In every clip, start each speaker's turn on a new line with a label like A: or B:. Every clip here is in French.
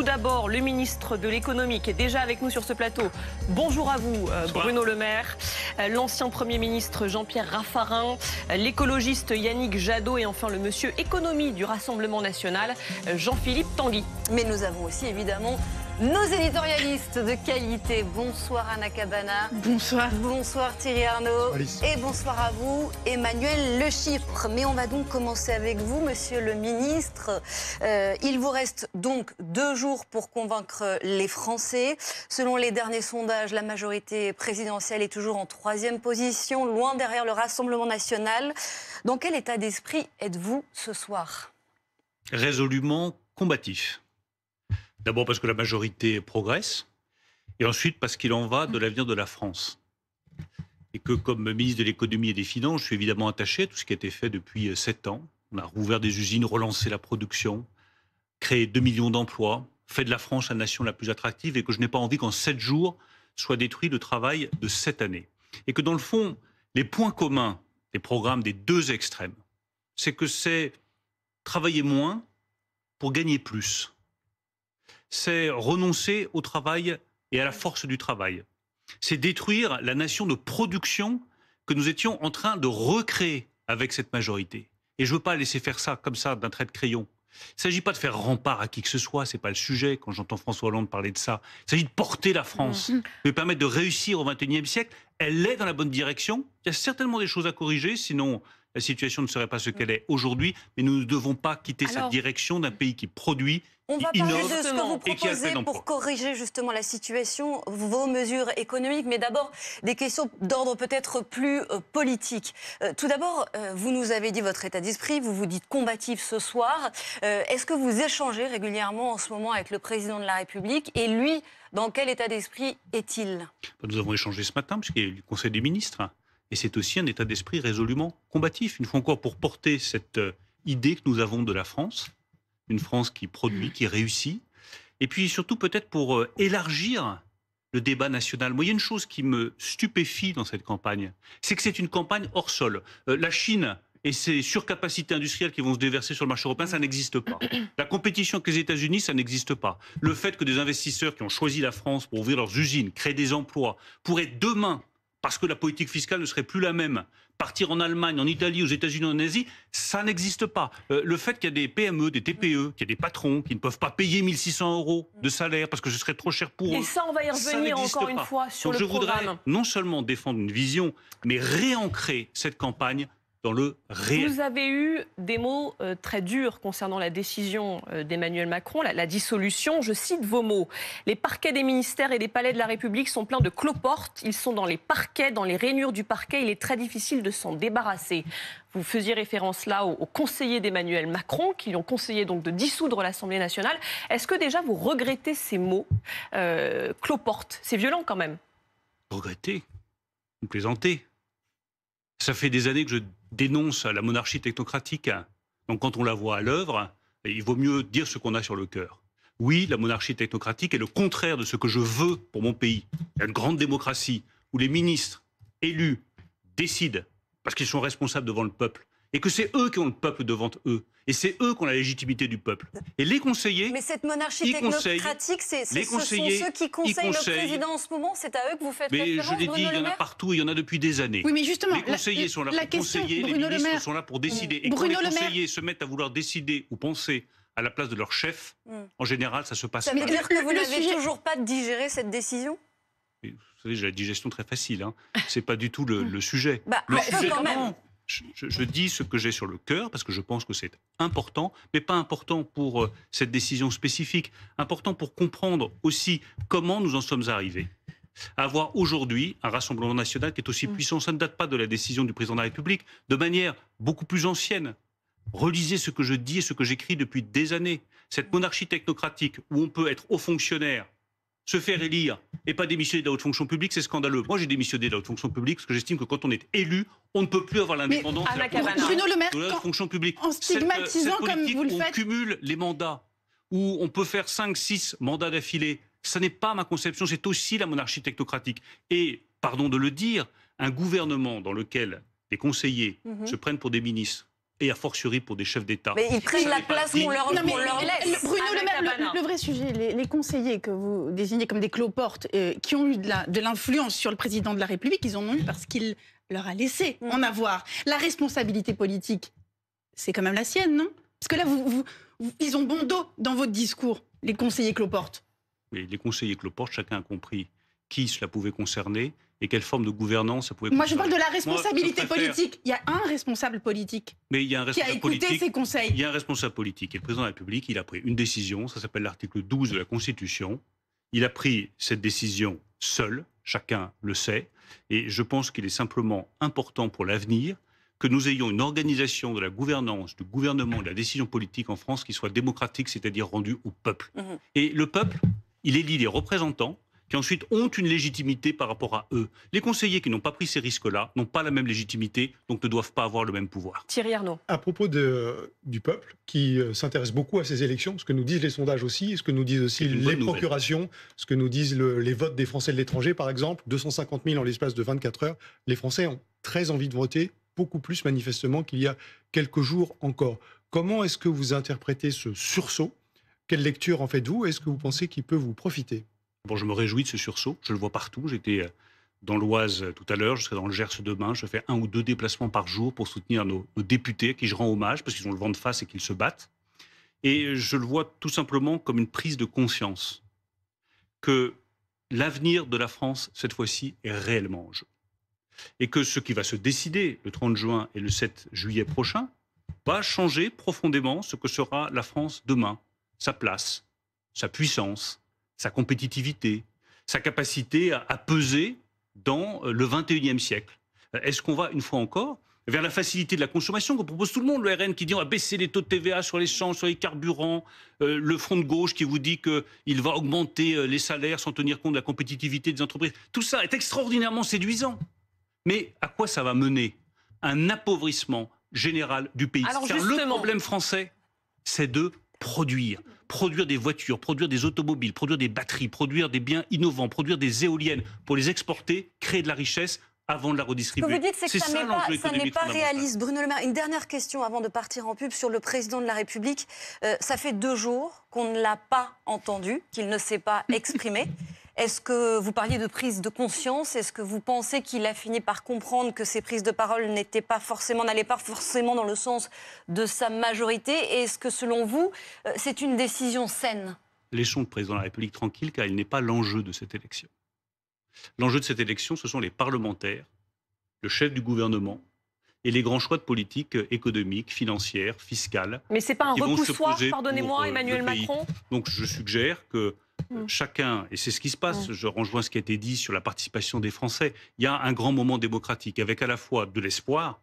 A: Tout d'abord, le ministre de l'économie qui est déjà avec nous sur ce plateau. Bonjour à vous, euh, Bruno Le Maire, euh, l'ancien Premier ministre Jean-Pierre Raffarin, euh, l'écologiste Yannick Jadot et enfin le monsieur économie du Rassemblement national, Jean-Philippe Tanguy. Mais nous avons aussi évidemment nos éditorialistes de
B: qualité, bonsoir Anna Cabana. Bonsoir. Bonsoir Thierry Arnaud. Et bonsoir à vous, Emmanuel Le Chiffre. Mais on va donc commencer avec vous, monsieur le ministre. Euh, il vous reste donc deux jours pour convaincre les Français. Selon les derniers sondages, la majorité présidentielle est toujours en troisième position, loin derrière le Rassemblement national. Dans quel état d'esprit êtes-vous ce soir
C: Résolument combatif. D'abord parce que la majorité progresse, et ensuite parce qu'il en va de l'avenir de la France. Et que comme ministre de l'économie et des finances, je suis évidemment attaché à tout ce qui a été fait depuis euh, sept ans. On a rouvert des usines, relancé la production, créé deux millions d'emplois, fait de la France la nation la plus attractive, et que je n'ai pas envie qu'en sept jours soit détruit le travail de cette année. Et que dans le fond, les points communs des programmes des deux extrêmes, c'est que c'est travailler moins pour gagner plus c'est renoncer au travail et à la force du travail. C'est détruire la nation de production que nous étions en train de recréer avec cette majorité. Et je ne veux pas laisser faire ça comme ça d'un trait de crayon. Il ne s'agit pas de faire rempart à qui que ce soit, ce n'est pas le sujet quand j'entends François Hollande parler de ça. Il s'agit de porter la France, mhm. de lui permettre de réussir au XXIe siècle. Elle est dans la bonne direction. Il y a certainement des choses à corriger, sinon la situation ne serait pas ce mm. qu'elle est aujourd'hui, mais nous ne devons pas quitter cette direction d'un pays qui produit, on qui va parler de ce que vous proposez pour
B: corriger justement la situation, vos mesures économiques, mais d'abord des questions d'ordre peut-être plus euh, politique. Euh, tout d'abord, euh, vous nous avez dit votre état d'esprit, vous vous dites combatif ce soir. Est-ce que vous échangez régulièrement en ce moment avec le président de la République et lui, dans quel état d'esprit est-il
C: Nous avons échangé ce matin, puisqu'il y a le Conseil des ministres. Et c'est aussi un état d'esprit résolument combatif, une fois encore, pour porter cette euh, idée que nous avons de la France, une France qui produit, qui réussit, et puis surtout peut-être pour euh, élargir le débat national. Moi, il y a une chose qui me stupéfie dans cette campagne, c'est que c'est une campagne hors sol. Euh, la Chine et ses surcapacités industrielles qui vont se déverser sur le marché européen, ça n'existe pas. La compétition avec les États-Unis, ça n'existe pas. Le fait que des investisseurs qui ont choisi la France pour ouvrir leurs usines, créer des emplois, pourraient demain parce que la politique fiscale ne serait plus la même. Partir en Allemagne, en Italie, aux États-Unis, en Asie, ça n'existe pas. Euh, le fait qu'il y a des PME, des TPE, qu'il y a des patrons qui ne peuvent pas payer 1600 euros de salaire parce que ce serait trop cher pour eux. Et ça, on va y revenir encore une fois sur le je programme. Je voudrais non seulement défendre une vision, mais réancrer cette campagne dans le réel. Vous
A: avez eu des mots euh, très durs concernant la décision euh, d'Emmanuel Macron, la, dissolution. Je cite vos mots. Les parquets des ministères et des palais de la République sont pleins de cloportes. Ils sont dans les parquets, dans les rainures du parquet. Il est très difficile de s'en débarrasser. Vous faisiez référence là aux, conseillers d'Emmanuel Macron qui lui ont conseillé donc de dissoudre l'Assemblée nationale. Est-ce que déjà vous regrettez ces mots euh, cloportes c'est violent quand même.
C: Regretter Vous plaisantez ça fait des années que je dénonce la monarchie technocratique. Donc quand on la voit à l'œuvre, il vaut mieux dire ce qu'on a sur le cœur. Oui, la monarchie technocratique est le contraire de ce que je veux pour mon pays. une grande démocratie où les ministres élus décident parce qu'ils sont responsables devant le peuple et que c'est eux qui ont le peuple devant eux et c'est eux qui ont la légitimité du peuple. Et les conseillers. Mais cette monarchie technocratique, c'est ce sont ceux qui conseillent, le président
B: en ce moment. C'est à eux que vous faites mais référence. Mais je l'ai dit, il y en a
C: partout. Il y en a depuis des années. Oui, mais justement, les conseillers sont là. pour les ministres sont là pour décider. et quand les conseillers se mettent à vouloir décider ou penser à la place de leur chef, hmm. en général, ça se passe. Ça veut dire que vous
B: n'avez toujours pas digéré cette décision
C: Vous savez, j'ai la digestion très facile. Hein. C'est pas du tout le, sujet. Bah, le sujet, quand même je, dis ce que j'ai sur le cœur parce que je pense que c'est important, mais pas important pour euh, cette décision spécifique, important pour comprendre aussi comment nous en sommes arrivés avoir aujourd'hui un Rassemblement national qui est aussi mm. puissant. Ça ne date pas de la décision du président de la République, de manière beaucoup plus ancienne. Relisez ce que je dis et ce que j'écris depuis des années. Cette monarchie technocratique où on peut être haut fonctionnaire se faire élire et pas démissionner de la haute fonction publique, c'est scandaleux. Moi, j'ai démissionné de la haute fonction publique parce que j'estime que quand on est élu, on ne peut plus avoir l'indépendance de, la haute fonction publique. En euh, stigmatisant comme vous le faites. On cumule les mandats, où on peut faire 5, 6 mandats d'affilée. Ça n'est pas ma conception, c'est aussi la monarchie technocratique. Et, pardon de le dire, un gouvernement dans lequel les conseillers mhm. se prennent pour des ministres et a fortiori pour des chefs d'État. Mais ils prennent la place qu'on leur, laisse. Bruno ah, Le Maire, le, vrai
D: sujet, les, conseillers que vous désignez comme des cloportes, euh, qui ont eu de l'influence sur le président de la République, ils en ont eu parce qu'il leur a laissé mm. en avoir. La responsabilité politique, c'est quand même la sienne, non Parce que là, vous, ils ont bon dos dans votre discours, les conseillers
C: cloportes. Mais les conseillers cloportes, chacun a compris qui cela pouvait concerner et quelle forme de gouvernance ça pouvait Moi, je parle de la responsabilité politique.
D: Il y a un responsable politique
C: Mais il un qui a écouté ses conseils. Il y a un responsable politique. Et le président de la République, il a pris une décision, ça s'appelle l'article 12 de la Constitution. Il a pris cette décision seul, chacun le sait. Et je pense qu'il est simplement important pour l'avenir que nous ayons une organisation de la gouvernance, du gouvernement, de la décision politique en France qui soit démocratique, c'est-à-dire rendue au peuple. Mhm. Et le peuple, il élit les représentants qui ensuite ont une légitimité par rapport à eux. Les conseillers qui n'ont pas pris ces risques-là n'ont pas la même légitimité, donc ne doivent pas avoir le même pouvoir.
E: Thierry Arnaud. À propos euh, du peuple, qui euh, s'intéresse beaucoup à ces élections, ce que nous disent les sondages aussi, ce que nous disent aussi les procurations, ce que nous disent les votes des Français de l'étranger, par exemple, 250 000 en l'espace de 24 heures, les Français ont très envie de voter, beaucoup plus manifestement qu'il y a quelques jours encore. Comment est-ce que vous interprétez ce sursaut Quelle lecture en faites-vous Est-ce que vous pensez qu'il peut vous profiter
C: Bon, je me réjouis de ce sursaut. Je le vois partout. J'étais euh, dans l'Oise euh, tout à l'heure, je serai dans le Gers demain. Je fais un ou deux déplacements par jour pour soutenir nos, nos députés, qui je rends hommage parce qu'ils ont le vent de face et qu'ils se battent. Et je le vois tout simplement comme une prise de conscience que l'avenir de la France, cette fois-ci, est réellement en jeu. Et que ce qui va se décider le 30 juin et le 7 juillet prochain va changer profondément ce que sera la France demain, sa place, sa puissance, sa compétitivité, sa capacité à, peser dans euh, le 21e siècle. Euh, est-ce qu'on va, une fois encore, vers la facilité de la consommation qu'on propose tout le monde, le RN qui dit on va baisser les taux de TVA sur les champs, sur les carburants, euh, le front de gauche qui vous dit qu'il va augmenter les salaires sans tenir compte de la compétitivité des entreprises. Tout ça est extraordinairement séduisant. Mais à quoi ça va mener Un appauvrissement général du pays. Alors Car le problème français, c'est de produire produire des voitures, produire des automobiles, produire des batteries, produire des biens innovants, produire des éoliennes pour les exporter, créer de la richesse avant de la redistribuer. Vous dites c'est que ça, n'est pas, réaliste.
B: Bruno Le Maire, une dernière question avant de partir en pub sur le président de la République. Euh, ça fait deux jours qu'on ne l'a pas entendu, qu'il ne s'est pas exprimé. Est-ce que vous parliez de prise de conscience Est-ce que vous pensez qu'il a fini par comprendre que ses prises de parole n'étaient pas forcément, n'allaient pas forcément dans le sens de sa majorité est-ce que, selon vous, euh, c'est une décision saine
C: Laissons le président de la République tranquille, car il n'est pas l'enjeu de cette élection. L'enjeu de cette élection, ce sont les parlementaires, le chef du gouvernement et les grands choix de politique économique, financière, fiscale. Mais ce n'est pas un repoussoir, pardonnez-moi, euh, Emmanuel Macron Donc je suggère que euh, mmh. chacun, et c'est ce qui se passe, mmh. je rejoins ce qui a été dit sur la participation des Français, il y a un grand moment démocratique avec à la fois de l'espoir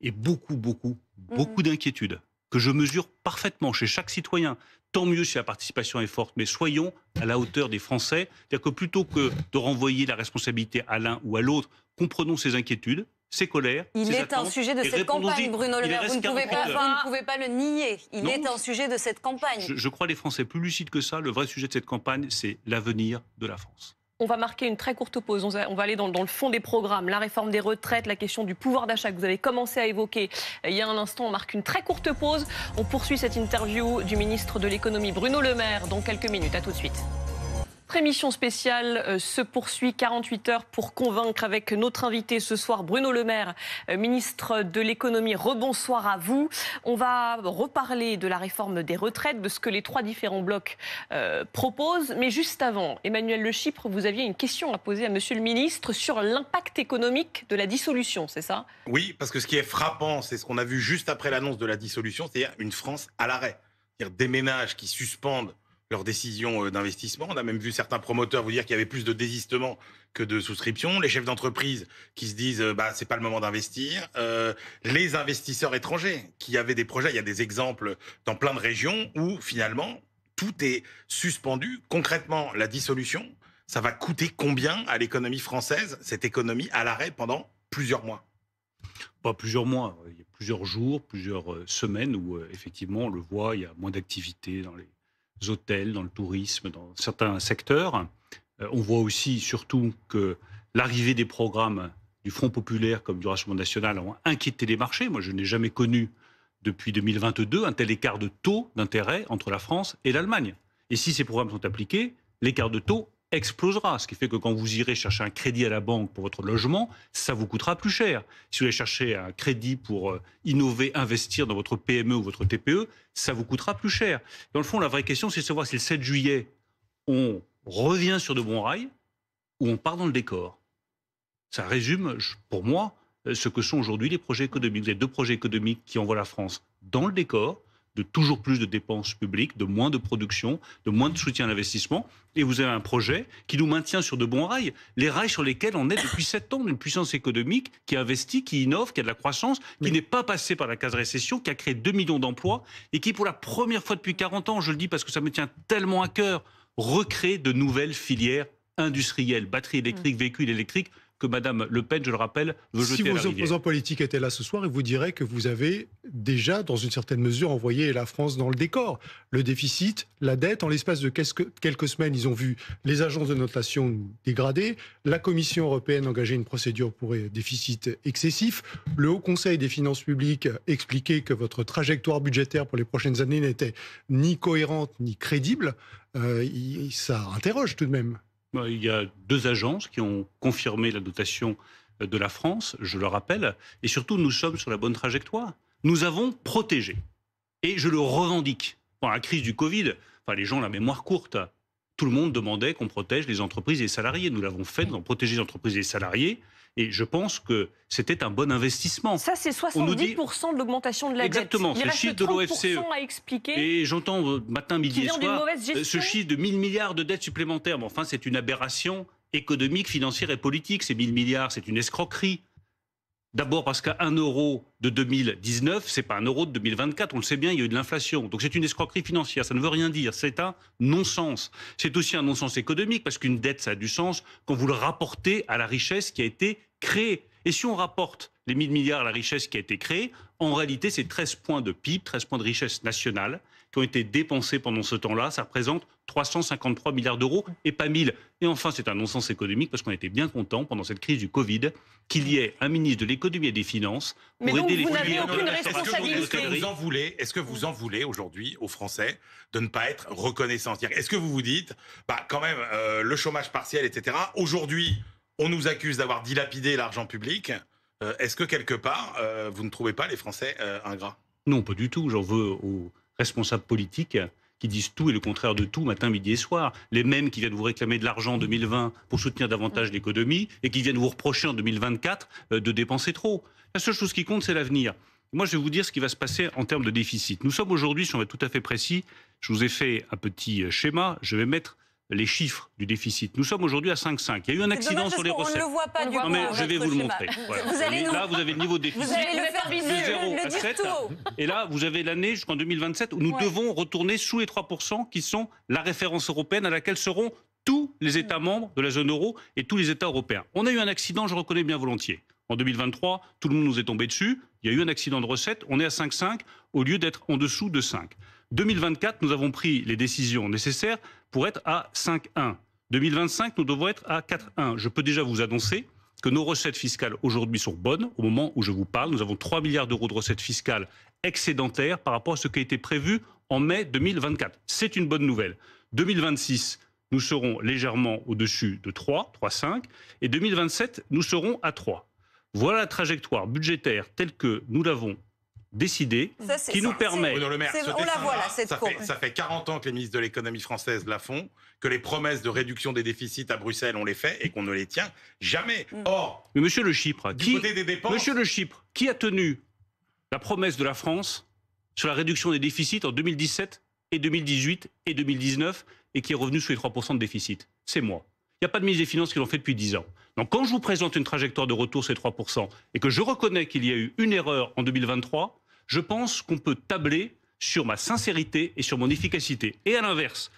C: et beaucoup, beaucoup, mmh. beaucoup d'inquiétudes que je mesure parfaitement chez chaque citoyen. Tant mieux si la participation est forte, mais soyons à la hauteur des Français. C'est-à-dire que plutôt que de renvoyer la responsabilité à l'un ou à l'autre, comprenons ces inquiétudes, il est un sujet de cette campagne, Bruno Le Maire. Vous, ne
A: pouvez pas le nier. Il est un sujet de cette campagne.
C: Je, crois les Français plus lucides que ça. Le vrai sujet de cette campagne, c'est l'avenir de la France.
A: On va marquer une très courte pause. On va, aller dans, le fond des programmes, la réforme des retraites, la question du pouvoir d'achat que vous avez commencé à évoquer euh, il y a un instant. On marque une très courte pause. On poursuit cette interview du ministre de l'économie Bruno Le Maire dans quelques minutes. À tout de suite. Notre émission spéciale euh, se poursuit 48 heures pour convaincre avec notre invité ce soir Bruno Le Maire, euh, ministre de l'économie. Rebonsoir à vous. On va reparler de la réforme des retraites, de ce que les trois différents blocs euh, proposent. Mais juste avant, Emmanuel Le Chypre, vous aviez une question à poser à Monsieur le ministre sur l'impact économique de la dissolution, c'est ça
F: Oui, parce que ce qui est frappant, c'est ce qu'on a vu juste après l'annonce de la dissolution, c'est-à-dire une France à l'arrêt. C'est-à-dire des ménages qui suspendent leur décision euh, d'investissement. On a même vu certains promoteurs vous dire qu'il y avait plus de désistements que de souscriptions. Les chefs d'entreprise qui se disent euh, bah c'est pas le moment d'investir. Euh, les investisseurs étrangers qui avaient des projets. Il y a des exemples dans plein de régions où finalement tout est suspendu. Concrètement, la dissolution, ça va coûter combien à l'économie française cette économie à l'arrêt pendant plusieurs mois
C: Pas plusieurs mois. Il y a plusieurs jours, plusieurs semaines où effectivement on le voit, il y a moins d'activité dans les hôtels, dans le tourisme, dans certains secteurs. Euh, on voit aussi, surtout, que l'arrivée des programmes du Front populaire comme du Rassemblement national ont inquiété les marchés. Moi, je n'ai jamais connu depuis 2022 un tel écart de taux d'intérêt entre la France et l'Allemagne. Et si ces programmes sont appliqués, l'écart de taux explosera. Ce qui fait que quand vous irez chercher un crédit à la banque pour votre logement, ça vous coûtera plus cher. Si vous allez chercher un crédit pour euh, innover, investir dans votre PME ou votre TPE, ça vous coûtera plus cher. Dans le fond, la vraie question, c'est de savoir si le 7 juillet, on revient sur de bons rails ou on part dans le décor. Ça résume, pour moi, euh, ce que sont aujourd'hui les projets économiques. Vous avez deux projets économiques qui envoient la France dans le décor de toujours plus de dépenses publiques, de moins de production, de moins de soutien à l'investissement. Et vous avez un projet qui nous maintient sur de bons rails, les rails sur lesquels on est depuis sept ans, d'une puissance économique qui investit, qui innove, qui a de la croissance, qui n'est pas passée par la case récession, qui a créé 2 millions d'emplois et qui, pour la première fois depuis 40 ans, je le dis parce que ça me tient tellement à cœur, recrée de nouvelles filières industrielles, batteries électriques, mmh. véhicules électriques que Mme Le Pen, je le rappelle, veut jeter si à Si vos opposants
E: politiques étaient là ce soir, ils vous diraient que vous avez déjà, dans une certaine mesure, envoyé la France dans le décor. Le déficit, la dette, en l'espace de quelques semaines, ils ont vu les agences de notation dégradées, la Commission européenne engager une procédure pour déficit excessif, le Haut Conseil des finances publiques expliquer que votre trajectoire budgétaire pour les prochaines années n'était ni cohérente ni crédible. Euh, ça interroge tout de même.
C: Euh, il y a deux agences qui ont confirmé la dotation euh, de la France, je le rappelle, et surtout nous sommes sur la bonne trajectoire. Nous avons protégé, et je le revendique. Pendant la crise du Covid, enfin, les gens ont la mémoire courte. Tout le monde demandait qu'on protège les entreprises et les salariés. Nous l'avons fait, nous avons protégé les entreprises et les salariés. Et je pense que c'était un bon investissement.
A: Ça, c'est 70% de l'augmentation de la dette. Exactement, le chiffre de l'OFCE. E. Et
C: j'entends euh, matin, midi et soir euh, ce chiffre de 1000 milliards de dettes supplémentaires. Mais enfin, c'est une aberration économique, financière et politique. Ces 1000 milliards, c'est une escroquerie. D'abord parce qu'un euro de 2019, n'est pas un euro de 2024. On le sait bien, il y a eu de l'inflation. Donc c'est une escroquerie financière. Ça ne veut rien dire. C'est un non-sens. C'est aussi un non-sens économique parce qu'une dette, ça a du sens quand vous le rapportez à la richesse qui a été créée. Et si on rapporte les 1000 milliards à la richesse qui a été créée, en réalité, c'est 13 points de PIB, 13 points de richesse nationale qui ont été dépensés pendant ce temps-là. Ça représente 353 milliards d'euros et pas 1000. Et enfin, c'est un non-sens économique parce qu'on était bien content pendant cette crise du Covid
F: qu'il y ait un ministre de l'économie et des finances pour Mais donc aider vous n'avez aucune responsabilité. Est-ce que vous en voulez, est-ce que vous en voulez aujourd'hui aux Français de ne pas être reconnaissants Est-ce que vous vous dites, bah quand même, euh, le chômage partiel, etc. Aujourd'hui, on nous accuse d'avoir dilapidé l'argent public. Euh, est-ce que quelque part, euh, vous ne trouvez pas les Français ingrats
C: Non, pas du tout. J'en veux aux responsables politiques qui disent tout et le contraire de tout matin, midi et soir. Les mêmes qui viennent vous réclamer de l'argent en 2020 pour soutenir davantage mmh. l'économie et qui viennent vous reprocher en 2024 euh, de dépenser trop. La seule chose qui compte, c'est l'avenir. Moi, je vais vous dire ce qui va se passer en termes de déficit. Nous sommes aujourd'hui, si on va être tout à fait précis, je vous ai fait un petit euh, schéma, je vais mettre les chiffres du déficit. Nous sommes aujourd'hui à 5,5. Il y a eu un accident sur les recettes. On ne le voit pas du non, mais je vais vous le montrer. là, vous avez le niveau de déficit vous le faire de 0 le, 7. Et là, vous avez l'année jusqu'en 2027 où nous devons retourner sous les 3% qui sont la référence européenne à laquelle seront tous les États mm. membres de la zone euro et tous les États européens. On a eu un accident, je reconnais bien volontiers. En 2023, tout le monde nous est tombé dessus. Il y a eu un accident de recettes. On est à 5,5 au lieu d'être en dessous de 5. 2024, nous avons pris les décisions nécessaires pour être à 5,1. 2025, nous devons être à 4,1. Je peux déjà vous annoncer que nos recettes fiscales aujourd'hui sont bonnes. Au moment où je vous parle, nous avons 3 milliards d'euros de recettes fiscales excédentaires par rapport à ce qui a été prévu en mai 2024. C'est une bonne nouvelle. 2026, nous serons légèrement au-dessus de 3, 3,5. Et 2027, nous serons à 3. Voilà la trajectoire budgétaire telle que nous l'avons Décidé, qui nous permet. Bruno Le Maire, on la voit là, cette ça ça
F: fait 40 ans que les ministres de l'économie française la font, que les promesses de réduction des déficits à Bruxelles, on les fait et qu'on ne les tient jamais. Mm. Or, Mais Monsieur Le Chypre, qui, Monsieur Le Chypre, qui a tenu la promesse de la France
C: sur la réduction des déficits en 2017 et 2018 et 2019 et qui est revenu sous les 3% de déficit C'est moi. Il n'y a pas de ministre des Finances qui l'ont fait depuis 10 ans. Donc quand je vous présente une trajectoire de retour, les 3%, et que je reconnais qu'il y a eu une erreur en 2023, je pense qu'on peut tabler sur ma sincérité et sur mon efficacité. Et à l'inverse,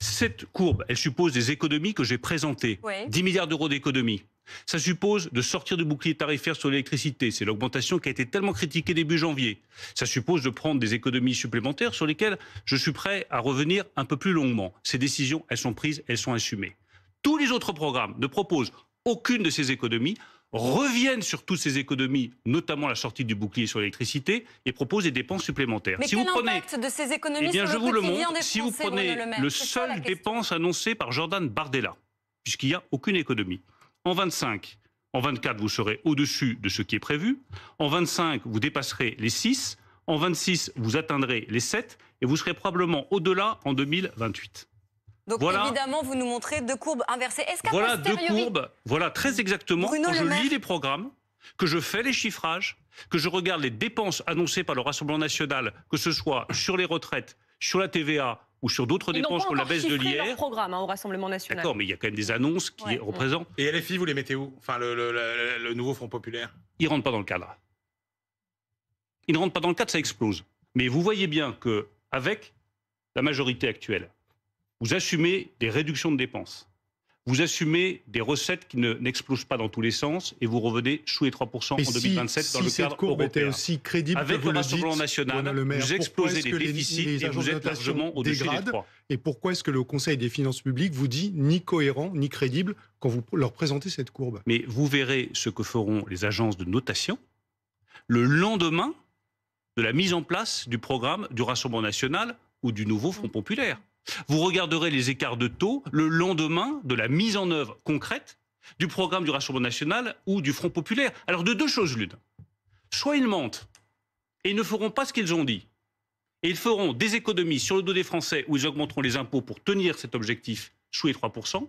C: cette courbe, elle suppose des économies que j'ai présentées, 10 milliards d'euros d'économies. Ça suppose de sortir du bouclier tarifaire sur l'électricité, c'est l'augmentation qui a été tellement critiquée début janvier. Ça suppose de prendre des économies supplémentaires sur lesquelles je suis prêt à revenir un peu plus longuement. Ces décisions, elles sont prises, elles sont assumées. Tous les autres programmes ne proposent aucune de ces économies, reviennent sur toutes ces économies, notamment la sortie du bouclier sur l'électricité, et proposent des dépenses supplémentaires. Mais si vous prenez,
B: de ces économies eh bien, je vous le montre. Si vous prenez le, seul
C: dépense annoncé par Jordan Bardella, puisqu'il n'y a aucune économie, en 25, en 24, vous serez au-dessus de ce qui est prévu. En 25, vous dépasserez les 6. En 26, vous atteindrez les 7. Et vous serez probablement au-delà en 2028. Donc évidemment,
B: vous nous montrez deux courbes inversées. Est-ce qu'à voilà deux courbes.
C: Voilà très exactement. quand je lis les programmes, que je fais les chiffrages, que je regarde les dépenses annoncées par le Rassemblement national, que ce soit sur les retraites, sur la TVA ou sur d'autres dépenses comme la baisse de l'IR. programme
A: programmes hein, au Rassemblement national. D'accord, mais
C: il y a quand même des annonces qui représentent. Et LFI, vous les mettez où Enfin, le, nouveau Front populaire Ils ne rentrent pas dans le cadre. Ils ne rentrent pas dans le cadre, ça explose. Mais vous voyez bien que avec la majorité actuelle, vous assumez des réductions de dépenses, vous assumez des recettes qui n'explosent pas dans tous les sens et vous revenez sous les 3% en 2027 dans le cadre cette courbe aussi crédible Avec le Rassemblement national, vous explosez les déficits et vous êtes largement au-dessus
E: Et pourquoi est-ce que le Conseil des finances publiques vous dit ni cohérent ni crédible quand vous leur présentez cette courbe
C: Mais vous verrez ce que feront les agences de notation le lendemain de la mise en place du programme du Rassemblement national ou du nouveau Front populaire. Vous regarderez les écarts de taux le lendemain de la mise en œuvre concrète du programme du Rassemblement national ou du Front populaire. Alors de deux choses l'une. Soit ils mentent et ils ne feront pas ce qu'ils ont dit. Et ils feront des économies sur le dos des Français où ils augmenteront les impôts pour tenir cet objectif sous les 3%.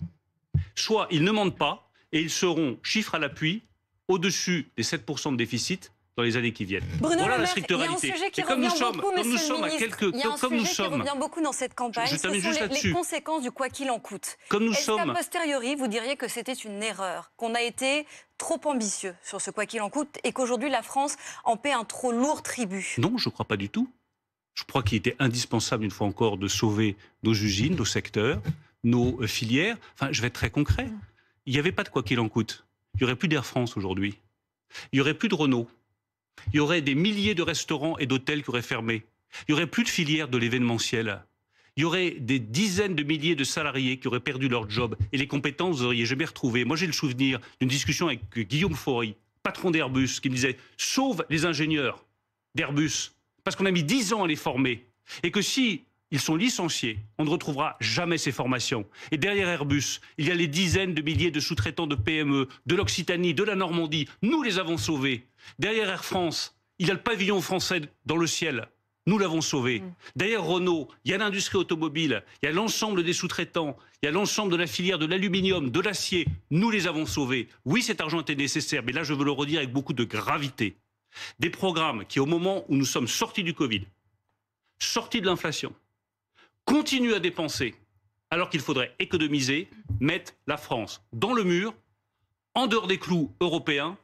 C: Soit ils ne mentent pas et ils seront, chiffres à l'appui, au-dessus des 7% de déficit dans les années qui viennent. voilà la stricte réalité. Et comme nous sommes, beaucoup, comme nous sommes à quelques, il y a un sujet qui revient
B: beaucoup dans cette campagne. Je, juste là les, les, conséquences du quoi qu'il en coûte. Comme nous sommes, a posteriori, vous diriez que c'était une erreur, qu'on a été trop ambitieux sur ce quoi qu'il en coûte, et qu'aujourd'hui la France en paie un trop lourd tribut.
C: Non, je ne crois pas du tout. Je crois qu'il était indispensable, une fois encore, de sauver nos usines, nos secteurs, nos euh, filières. Enfin, je vais être très concret. Il n'y avait pas de quoi qu'il en coûte. Il n'y aurait plus d'Air France aujourd'hui. Il n'y aurait plus de Renault. Il y aurait des milliers de restaurants et d'hôtels qui auraient fermé. Il y aurait plus de filière de l'événementiel. Il y aurait des dizaines de milliers de salariés qui auraient perdu leur job et les compétences, vous auriez jamais retrouvé. Moi, j'ai le souvenir d'une discussion avec Guillaume Faury, patron d'Airbus, qui me disait Sauve les ingénieurs d'Airbus, parce qu'on a mis dix ans à les former. Et que si ils sont licenciés. On ne retrouvera jamais ces formations. Et derrière Airbus, il y a les dizaines de milliers de sous-traitants de PME, de l'Occitanie, de la Normandie. Nous les avons sauvés. Derrière Air France, il y a le pavillon français dans le ciel. Nous l'avons sauvé. Mm. Derrière Renault, il y a l'industrie automobile, il y a l'ensemble des sous-traitants, il y a l'ensemble de la filière de l'aluminium, de l'acier. Nous les avons sauvés. Oui, cet argent était nécessaire, mais là, je veux le redire avec beaucoup de gravité. Des programmes qui, au moment où nous sommes sortis du Covid, sortis de l'inflation, continuent à dépenser, alors qu'il faudrait économiser, mettre la France dans le mur, en dehors des clous européens,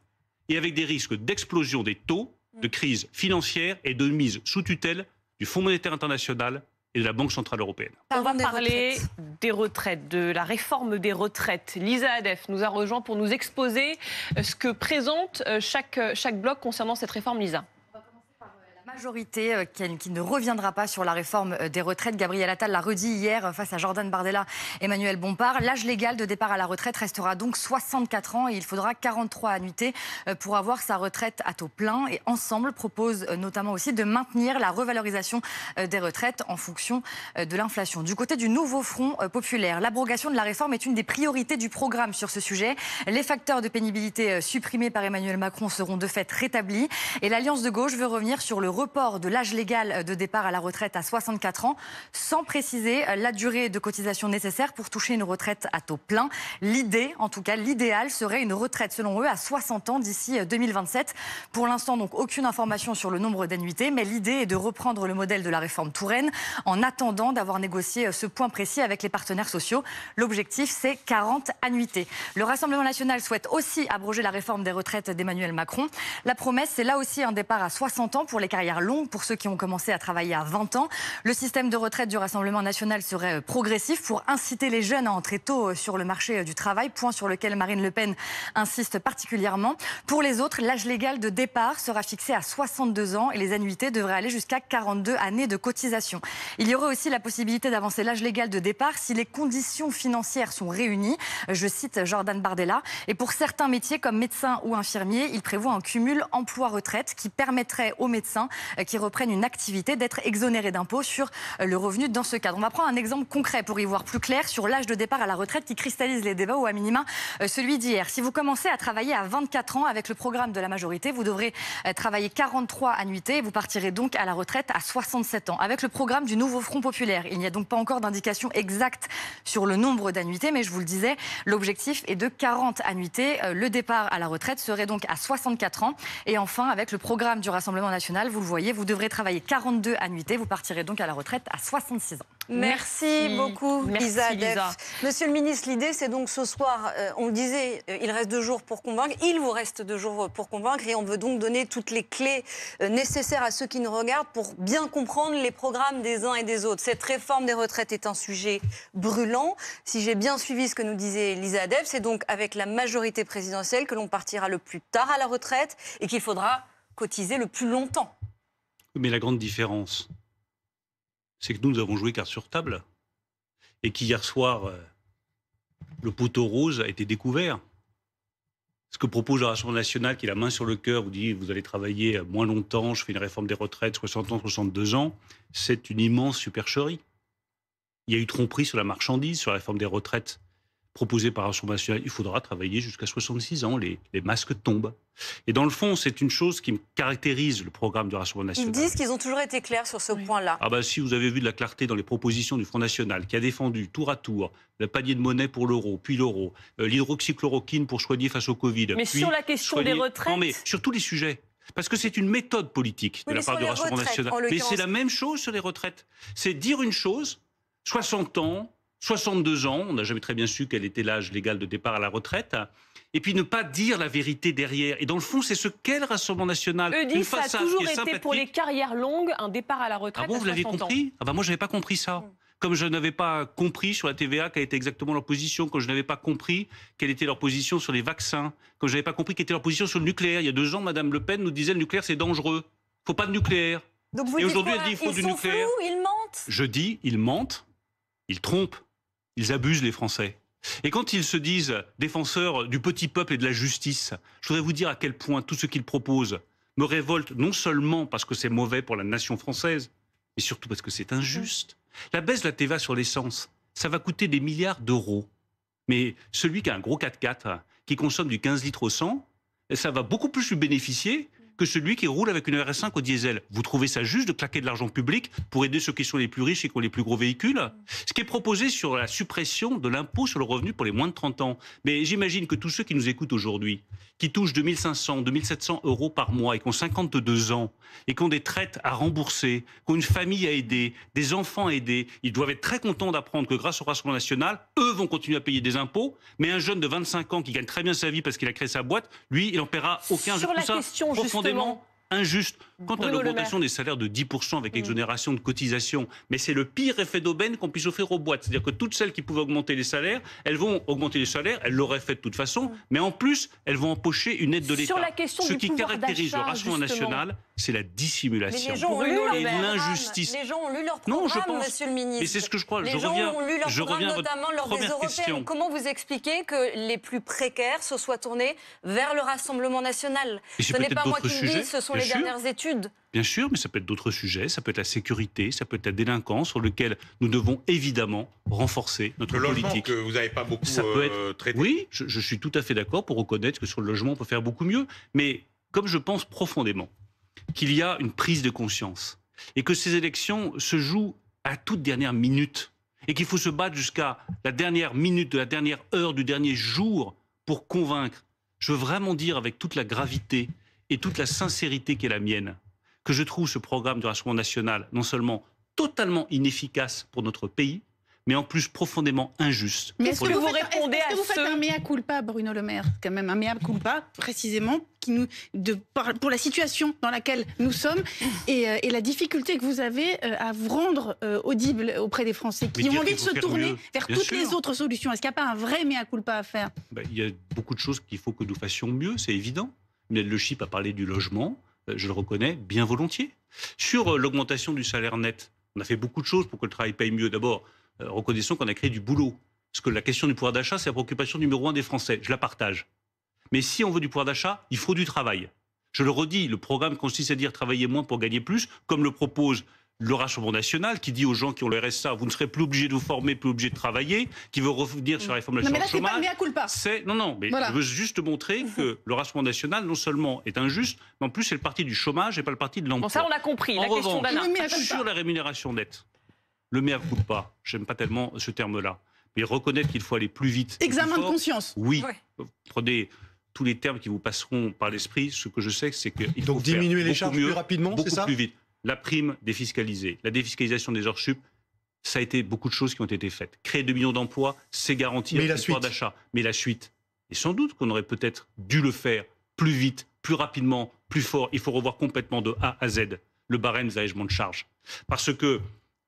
C: et avec des risques d'explosion des taux, de crise financière et de mise sous tutelle du Fonds monétaire international et de la Banque centrale européenne.
A: On va parler des retraites, de la réforme des retraites. Lisa Adef nous a rejoint pour nous exposer euh, ce que présente euh, chaque, euh, chaque bloc concernant cette réforme, Lisa
G: majorité euh, qui ne reviendra pas sur la réforme euh, des retraites. Gabriel Attal l'a redit hier euh, face à Jordan Bardella, Emmanuel Bompard. L'âge légal de départ à la retraite restera donc 64 ans et il faudra 43 annuités pour avoir sa retraite à taux plein. Et Ensemble propose notamment aussi de maintenir la revalorisation des retraites en fonction de l'inflation. Du côté du nouveau front populaire, l'abrogation de la réforme est une des priorités du programme sur ce sujet. Les facteurs de pénibilité supprimés par Emmanuel Macron seront de fait rétablis et l'Alliance de gauche veut revenir sur le report de l'âge légal de départ à la retraite à 64 ans, sans préciser la durée de cotisation nécessaire pour toucher une retraite à taux plein. L'idée, en tout cas l'idéal, serait une retraite selon eux à 60 ans d'ici 2027. Pour l'instant, donc aucune information sur le nombre d'annuités, mais l'idée est de reprendre le modèle de la réforme Touraine en attendant d'avoir négocié ce point précis avec les partenaires sociaux. L'objectif, c'est 40 annuités. Le Rassemblement national souhaite aussi abroger la réforme des retraites d'Emmanuel Macron. La promesse, c'est là aussi un départ à 60 ans pour les carrières long pour ceux qui ont commencé à travailler à 20 ans. Le système de retraite du Rassemblement national serait euh, progressif pour inciter les jeunes à entrer tôt euh, sur le marché euh, du travail, point sur lequel Marine Le Pen insiste particulièrement. Pour les autres, l'âge légal de départ sera fixé à 62 ans et les annuités devraient aller jusqu'à 42 années de cotisation. Il y aurait aussi la possibilité d'avancer l'âge légal de départ si les conditions financières sont réunies. Je cite Jordan Bardella. Et pour certains métiers comme médecin ou infirmier, il prévoit un cumul emploi-retraite qui permettrait aux médecins euh, qui reprennent une activité d'être exonérés d'impôts sur euh, le revenu dans ce cadre. On va prendre un exemple concret pour y voir plus clair sur l'âge de départ à la retraite qui cristallise les débats ou à minima euh, celui d'hier. Si vous commencez à travailler à 24 ans avec le programme de la majorité, vous devrez travailler 43 annuités et vous partirez donc à la retraite à 67 ans. Avec le programme du nouveau Front populaire, il n'y a donc pas encore d'indication exacte sur le nombre d'annuités, mais je vous le disais, l'objectif est de 40 annuités. Le départ à la retraite serait donc à 64 ans. Et enfin, avec le programme du Rassemblement national, vous le voyez, voyez, vous devrez travailler 42 annuités. Vous partirez donc à la retraite à 66 ans. Merci, beaucoup, Lisa,
B: Monsieur le ministre, l'idée, c'est donc ce soir, euh, on le disait, euh, il reste deux jours pour convaincre. Il vous reste deux jours euh, pour convaincre et on veut donc donner toutes les clés nécessaires à ceux qui nous regardent pour bien comprendre les programmes des uns et des autres. Cette réforme des retraites est un sujet brûlant. Si j'ai bien suivi ce que nous disait Lisa Adef, c'est donc avec la majorité présidentielle que l'on partira le plus tard à la retraite et qu'il faudra cotiser le plus longtemps.
C: Mais la grande différence, c'est que nous, nous avons joué carte sur table et qu'hier soir, euh, le poteau rose a été découvert. Ce que propose la Rassemblement nationale, qui la main sur le cœur, vous dit vous allez travailler moins longtemps, je fais une réforme des retraites, 60 ans, 62 ans, c'est une immense supercherie. Il y a eu tromperie sur la marchandise, sur la réforme des retraites proposé par Rassemblement nationale il faudra travailler jusqu'à 66 ans, les, masques tombent. Et dans le fond, c'est une chose qui me caractérise le programme du Rassemblement national. Ils disent
B: qu'ils ont toujours été clairs sur ce point-là.
C: Ah ben si vous avez vu de la clarté dans les propositions du Front national, qui a défendu tour à tour le panier de monnaie pour l'euro, puis l'euro, euh, l'hydroxychloroquine pour soigner face au Covid. Mais sur la question des retraites Non mais sur tous les sujets. Parce que c'est une méthode politique de la part du Rassemblement national. Mais c'est la même chose sur les retraites. C'est dire une chose, 60 ans, 62 ans, on n'a jamais très bien su quel était l'âge légal de départ à la retraite, et puis ne pas dire la vérité derrière. Et dans le fond, c'est ce qu'est le Rassemblement national. Eux disent ça a toujours été pour
A: les carrières longues un départ à la retraite. Ah bon, vous l'avez compris
C: Ah ben moi, je n'avais pas compris ça. Mm. comme je n'avais pas compris sur la TVA quelle était exactement leur position, comme je n'avais pas compris quelle était leur position sur les vaccins, comme je n'avais pas compris quelle était leur position sur le nucléaire. Il y a deux ans, Mme Le Pen nous disait le nucléaire c'est dangereux, il faut pas de nucléaire. Et aujourd'hui, elle dit il faut ils du sont nucléaire. ils mentent. Je dis ils mentent, ils trompent. Ils abusent les Français. Et quand ils se disent défenseurs du petit peuple et de la justice, je voudrais vous dire à quel point tout ce qu'ils proposent me révolte non seulement parce que c'est mauvais pour la nation française, mais surtout parce que c'est injuste. La baisse de la TVA sur l'essence, ça va coûter des milliards d'euros. Mais celui qui a un gros 4x4, qui consomme du 15 litres au 100, ça va beaucoup plus lui bénéficier que celui qui roule avec une RS5 au diesel. Vous trouvez ça juste de claquer de l'argent public pour aider ceux qui sont les plus riches et qui ont les plus gros véhicules Ce qui est proposé sur la suppression de l'impôt sur le revenu pour les moins de 30 ans. Mais j'imagine que tous ceux qui nous écoutent aujourd'hui, qui touchent 2500, 2700 euros par mois et qui ont 52 ans et qui ont des traites à rembourser, qui ont une famille à aider, des enfants à aider, ils doivent être très contents d'apprendre que grâce au Rassemblement national, eux vont continuer à payer des impôts, mais un jeune de 25 ans qui gagne très bien sa vie parce qu'il a créé sa boîte, lui, il en paiera aucun. Sur la question, c'est bon injuste. Quant à l'augmentation des salaires de 10% avec mm. exonération de cotisation, mais c'est le pire effet d'aubaine qu'on puisse offrir aux boîtes. C'est-à-dire que toutes celles qui pouvaient augmenter les salaires, elles vont augmenter les salaires, elles l'auraient fait de toute façon, mm. mais en plus, elles vont empocher une aide de l'État. Ce qui caractérise le Rassemblement national, c'est la dissimulation et l'injustice.
B: Les gens ont lu leur programme, non, je pense, monsieur le ministre. Mais c'est ce que je crois. Les je gens reviens, ont lu leur je programme, notamment lors des européennes. Comment vous expliquez que les plus précaires se soient tournés vers le Rassemblement national Ce n'est pas moi qui le dis, ce sont les études.
C: Bien sûr, mais ça peut être d'autres sujets, ça peut être la sécurité, ça peut être la délinquance, sur lequel nous devons évidemment renforcer notre politique. Le logement que vous n'avez pas beaucoup ça peut euh, être... traité. Oui, je, je suis tout à fait d'accord pour reconnaître que sur le logement, on peut faire beaucoup mieux. Mais comme je pense profondément qu'il y a une prise de conscience et que ces élections se jouent à toute dernière minute et qu'il faut se battre jusqu'à la dernière minute, de la dernière heure, du dernier jour pour convaincre. Je veux vraiment dire avec toute la gravité et toute la sincérité qui est la mienne, que je trouve ce programme de Rassemblement national non seulement totalement inefficace pour notre pays, mais en plus profondément injuste. Mais est-ce que, vous répondez
D: est-ce que vous faites un mea culpa, Bruno Le Maire, quand même un mea culpa précisément qui nous, de, pour la situation dans laquelle nous sommes euh, et, la difficulté que vous avez euh, à vous rendre euh, audible auprès des Français qui ont envie de se tourner vers toutes les autres solutions Est-ce qu'il n'y a pas un vrai mea culpa à faire
C: bah, Il y a beaucoup de choses qu'il faut que nous fassions mieux, c'est évident. Le Chip a parlé du logement, euh, je le reconnais bien volontiers. Sur euh, l'augmentation du salaire net, on a fait beaucoup de choses pour que le travail paye mieux. D'abord, euh, reconnaissons qu'on a créé du boulot. Parce que la question du pouvoir d'achat, c'est la préoccupation numéro un des Français. Je la partage. Mais si on veut du pouvoir d'achat, il faut du travail. Je le redis, le programme consiste à dire travailler moins pour gagner plus, comme le propose le Rassemblement national qui dit aux gens qui ont le RSA, vous ne serez plus obligés de vous former, plus obligés de travailler, qui veut revenir sur la réforme de chômage. Mais là, c'est pas non, non. Mais je veux juste montrer que le Rassemblement national non seulement est injuste, mais en plus c'est le parti du chômage et pas le parti de l'emploi. Bon, ça on l'a compris. En la revanche, question sur la rémunération nette, le maire coule pas. J'aime pas tellement ce terme-là, mais reconnaître qu'il faut aller plus vite. Examen de conscience. Oui. Prenez tous les termes qui vous passeront par l'esprit, ce que je sais, c'est qu'il faut diminuer les charges mieux, plus rapidement, c'est ça plus vite la prime défiscalisée, la défiscalisation des heures sup, ça a été beaucoup de choses qui ont été faites. Créer 2 millions d'emplois, c'est garantir le pouvoir d'achat. Mais la suite Et sans doute qu'on aurait peut-être dû le faire plus vite, plus rapidement, plus fort. Il faut revoir complètement de A à Z le barème des allègements de charges. Parce que,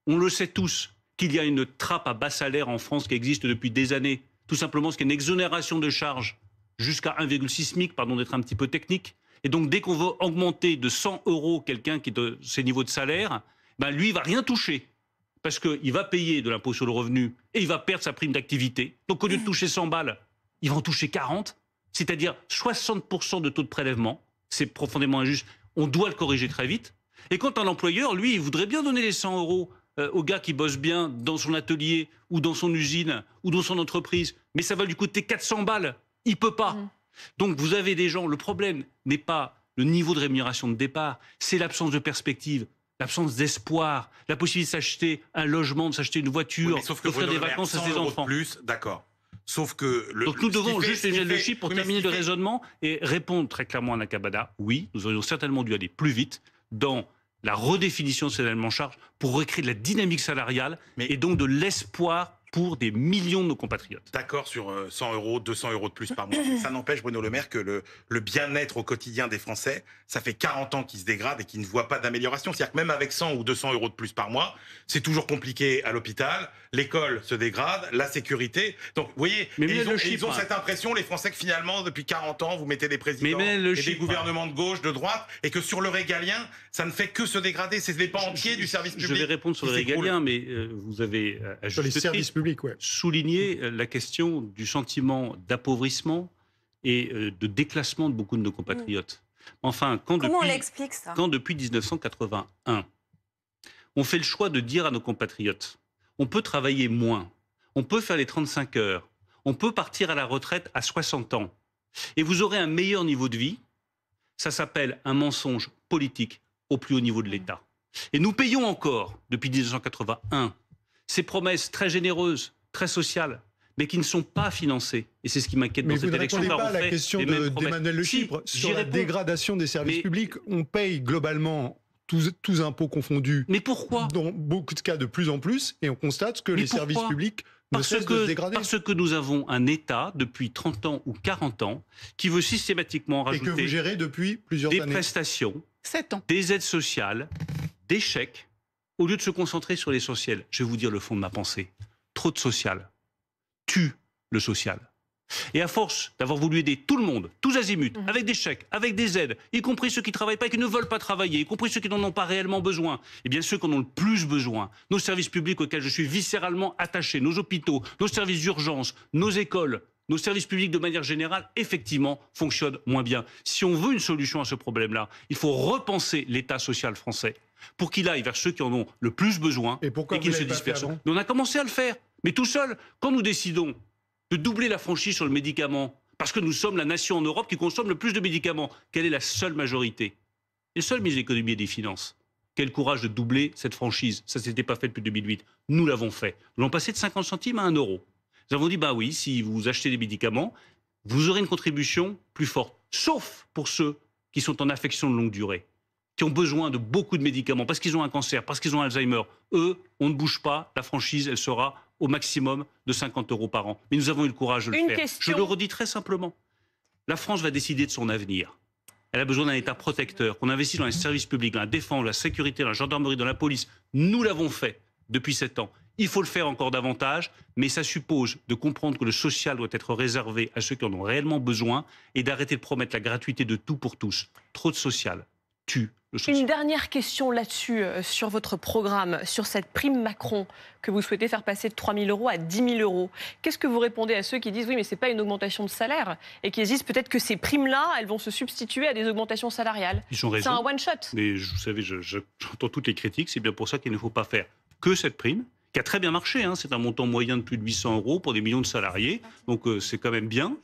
C: on le sait tous, qu'il y a une trappe à bas salaire en France qui existe depuis des années. Tout simplement, ce qui est une exonération de charges jusqu'à 1,6 SMIC, pardon d'être un petit peu technique, et donc, dès qu'on veut augmenter de 100 euros quelqu'un qui est de ces niveaux de salaire, ben lui, il va rien toucher. Parce qu'il va payer de l'impôt sur le revenu et il va perdre sa prime d'activité. Donc, au lieu de mmh. toucher 100 balles, il va en toucher 40, c'est-à-dire 60% de taux de prélèvement. C'est profondément injuste. On doit le corriger très vite. Et quand un employeur, lui, il voudrait bien donner les 100 euros euh, au gars qui bosse bien dans son atelier ou dans son usine ou dans son entreprise, mais ça va lui coûter 400 balles. Il peut pas. Mmh. Donc vous avez des gens, le problème n'est pas le niveau de rémunération de départ, c'est l'absence de perspective, l'absence d'espoir, la possibilité de s'acheter un logement, de s'acheter une voiture, de sauf des vacances à ses enfants.
F: Plus, d'accord. Sauf que Donc nous devons juste une Le chiffre pour terminer
C: le raisonnement et répondre très clairement à Nakabada. Oui, nous aurions certainement dû aller plus vite dans la redéfinition de ces éléments charge
F: pour recréer de la dynamique salariale et donc de l'espoir pour des millions de nos compatriotes. D'accord sur 100 euh, euros, 200 euros de plus par mois. ça n'empêche, Bruno Le Maire, que le, bien-être au quotidien des Français, ça fait 40 ans qu'il se dégrade et qu'il ne voit pas d'amélioration. C'est-à-dire que même avec 100 ou 200 euros de plus par mois, c'est toujours compliqué à l'hôpital, l'école se dégrade, la sécurité. Donc, vous voyez, mais ils, ont, hein. cette impression, les Français, que finalement, depuis 40 ans, vous mettez des présidents et des hein. gouvernements de gauche, de droite, et que sur le régalien, ça ne fait que se dégrader. C'est n'est pas entier du service public. Je vais répondre sur le régalien,
C: mais euh, vous avez euh, les services publics souligner euh, la question du sentiment d'appauvrissement et euh, de déclassement de beaucoup de nos compatriotes. Mm. Enfin, quand depuis, l'explique Quand depuis 1981, on fait le choix de dire à nos compatriotes, on peut travailler moins, on peut faire les 35 heures, on peut partir à la retraite à 60 ans, et vous aurez un meilleur niveau de vie, ça s'appelle un mensonge politique au plus haut niveau de l'État. Mm. Et nous payons encore, depuis 1981, ces promesses très généreuses, très sociales, mais qui ne sont pas financées. Et c'est ce qui m'inquiète dans cette élection. Mais vous ne pas la question d'Emmanuel Le Chypre sur la dégradation
E: des services publics. On paye globalement tous, tous, impôts confondus. Mais pourquoi Dans beaucoup de cas, de plus en plus, et on constate que les services publics ne parce cessent que,
C: Parce que nous avons un État depuis 30 ans ou 40 ans qui veut systématiquement rajouter depuis plusieurs des prestations, 7 ans. des aides sociales, des chèques au lieu de se concentrer sur l'essentiel, je vais vous dire le fond de ma pensée, trop de social tue le social. Et à force d'avoir voulu aider tout le monde, tous azimuts, mhm. avec des chèques, avec des aides, y compris ceux qui ne travaillent pas et qui ne veulent pas travailler, y compris ceux qui n'en ont pas réellement besoin, et eh bien ceux qui en ont le plus besoin, nos services publics auxquels je suis viscéralement attaché, nos hôpitaux, nos services d'urgence, nos écoles, nos services publics de manière générale, effectivement, fonctionnent moins bien. Si on veut une solution à ce problème-là, il faut repenser l'État social français pour qu'il aille vers ceux qui en ont le plus besoin et, qu'il se disperse. on a commencé à le faire, mais tout seul. Quand nous décidons de doubler la franchise sur le médicament, parce que nous sommes la nation en Europe qui consomme le plus de médicaments, quelle est la seule majorité Les seules mises d'économie et des finances. Quel courage de doubler cette franchise. Ça ne s'était pas fait depuis 2008. Nous l'avons fait. Nous l'avons passé de 50 centimes à 1 euro. Nous avons dit, bah oui, si vous achetez des médicaments, vous aurez une contribution plus forte, sauf pour ceux qui sont en affection de longue durée, qui ont besoin de beaucoup de médicaments parce qu'ils ont un cancer, parce qu'ils ont Alzheimer. Eux, on ne bouge pas, la franchise, elle sera au maximum de 50 euros par an. Mais nous avons eu le courage de le faire. Je le redis très simplement. La France va décider de son avenir. Elle a besoin d'un État protecteur, qu'on investisse dans les services publics, dans la défense, la sécurité, la gendarmerie, dans la police. Nous l'avons fait depuis sept ans. Il faut le faire encore davantage, mais ça suppose de comprendre que le social doit être réservé à ceux qui en ont réellement besoin et d'arrêter de promettre la gratuité de tout pour tous. Trop de social tue le
A: social. Une dernière question là-dessus, euh, sur votre programme, sur cette prime Macron que vous souhaitez faire passer de 3 000 euros à 10 000 euros. Qu'est-ce que vous répondez à ceux qui disent oui, mais ce n'est pas une augmentation de salaire et qui disent peut-être que ces primes-là, elles vont se substituer à des augmentations salariales C'est un one-shot.
C: Mais vous savez, j'entends toutes les critiques, c'est bien pour ça qu'il ne faut pas faire que cette prime qui a très bien marché. Hein. C'est un montant moyen de plus de 800 euros pour des millions de salariés. Donc euh, c'est quand même bien.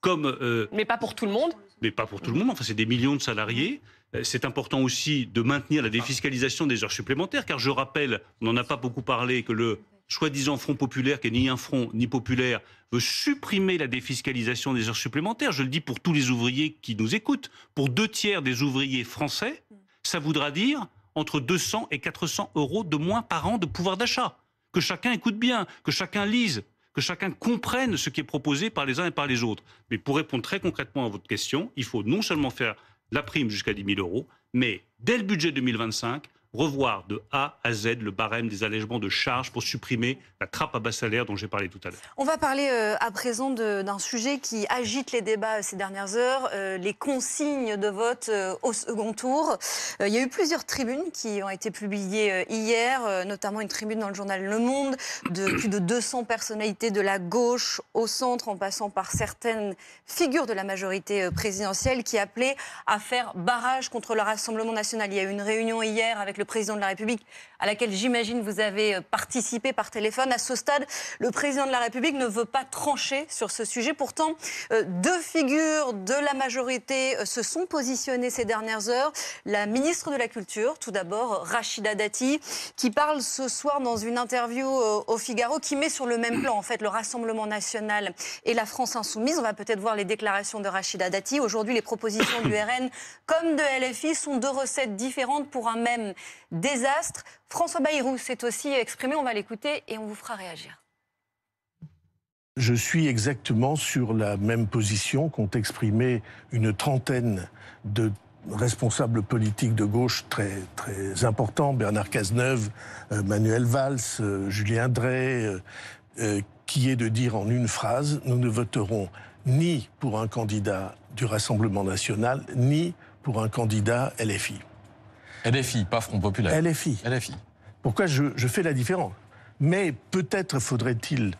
C: Comme, euh, mais pas pour tout le monde Mais pas pour tout le monde. Enfin, c'est des millions de salariés. Euh, c'est important aussi de maintenir la défiscalisation des heures supplémentaires, car je rappelle, on n'en a pas beaucoup parlé, que le soi-disant Front populaire, qui est ni un front ni populaire, veut supprimer la défiscalisation des heures supplémentaires. Je le dis pour tous les ouvriers qui nous écoutent. Pour deux tiers des ouvriers français, ça voudra dire entre 200 et 400 euros de moins par an de pouvoir d'achat que chacun écoute bien, que chacun lise, que chacun comprenne ce qui est proposé par les uns et par les autres. Mais pour répondre très concrètement à votre question, il faut non seulement faire la prime jusqu'à 10 000 euros, mais dès le budget 2025, revoir de A à Z le barème des allègements de charges pour supprimer la trappe à bas salaire dont j'ai parlé tout à l'heure.
B: On va parler euh, à présent d'un sujet qui agite les débats euh, ces dernières heures, euh, les consignes de vote au second tour. il y a eu plusieurs tribunes qui ont été publiées hier, notamment une tribune dans le journal Le Monde de plus de 200 personnalités de la gauche au centre, en passant par certaines figures de la majorité présidentielle qui appelaient à faire barrage contre le Rassemblement national. Il y a eu une réunion hier avec le président de la République, à laquelle j'imagine vous avez euh, participé par téléphone. À ce stade, le président de la République ne veut pas trancher sur ce sujet. Pourtant, euh, deux figures de la majorité euh, se sont positionnées ces dernières heures. La ministre de la Culture, tout d'abord, Rachida Dati, qui parle ce soir dans une interview au Figaro, qui met sur le même plan, en fait, le Rassemblement national et la France insoumise. On va peut-être voir les déclarations de Rachida Dati. Aujourd'hui, les propositions du RN comme de LFI sont deux recettes différentes pour un même désastre. François Bayrou s'est aussi exprimé, on va l'écouter et on vous fera réagir.
F: Je suis exactement sur la même position qu'ont exprimé une trentaine de responsables politiques de gauche très, très importants, Bernard Cazeneuve, euh, Manuel Valls, euh, Julien Drey, euh, qui est de dire en une phrase, nous ne voterons ni pour un candidat du Rassemblement national, ni pour un candidat LFI. LFI, pas Front Populaire. LFI. LFI. Pourquoi je, fais la différence Mais peut-être faudrait-il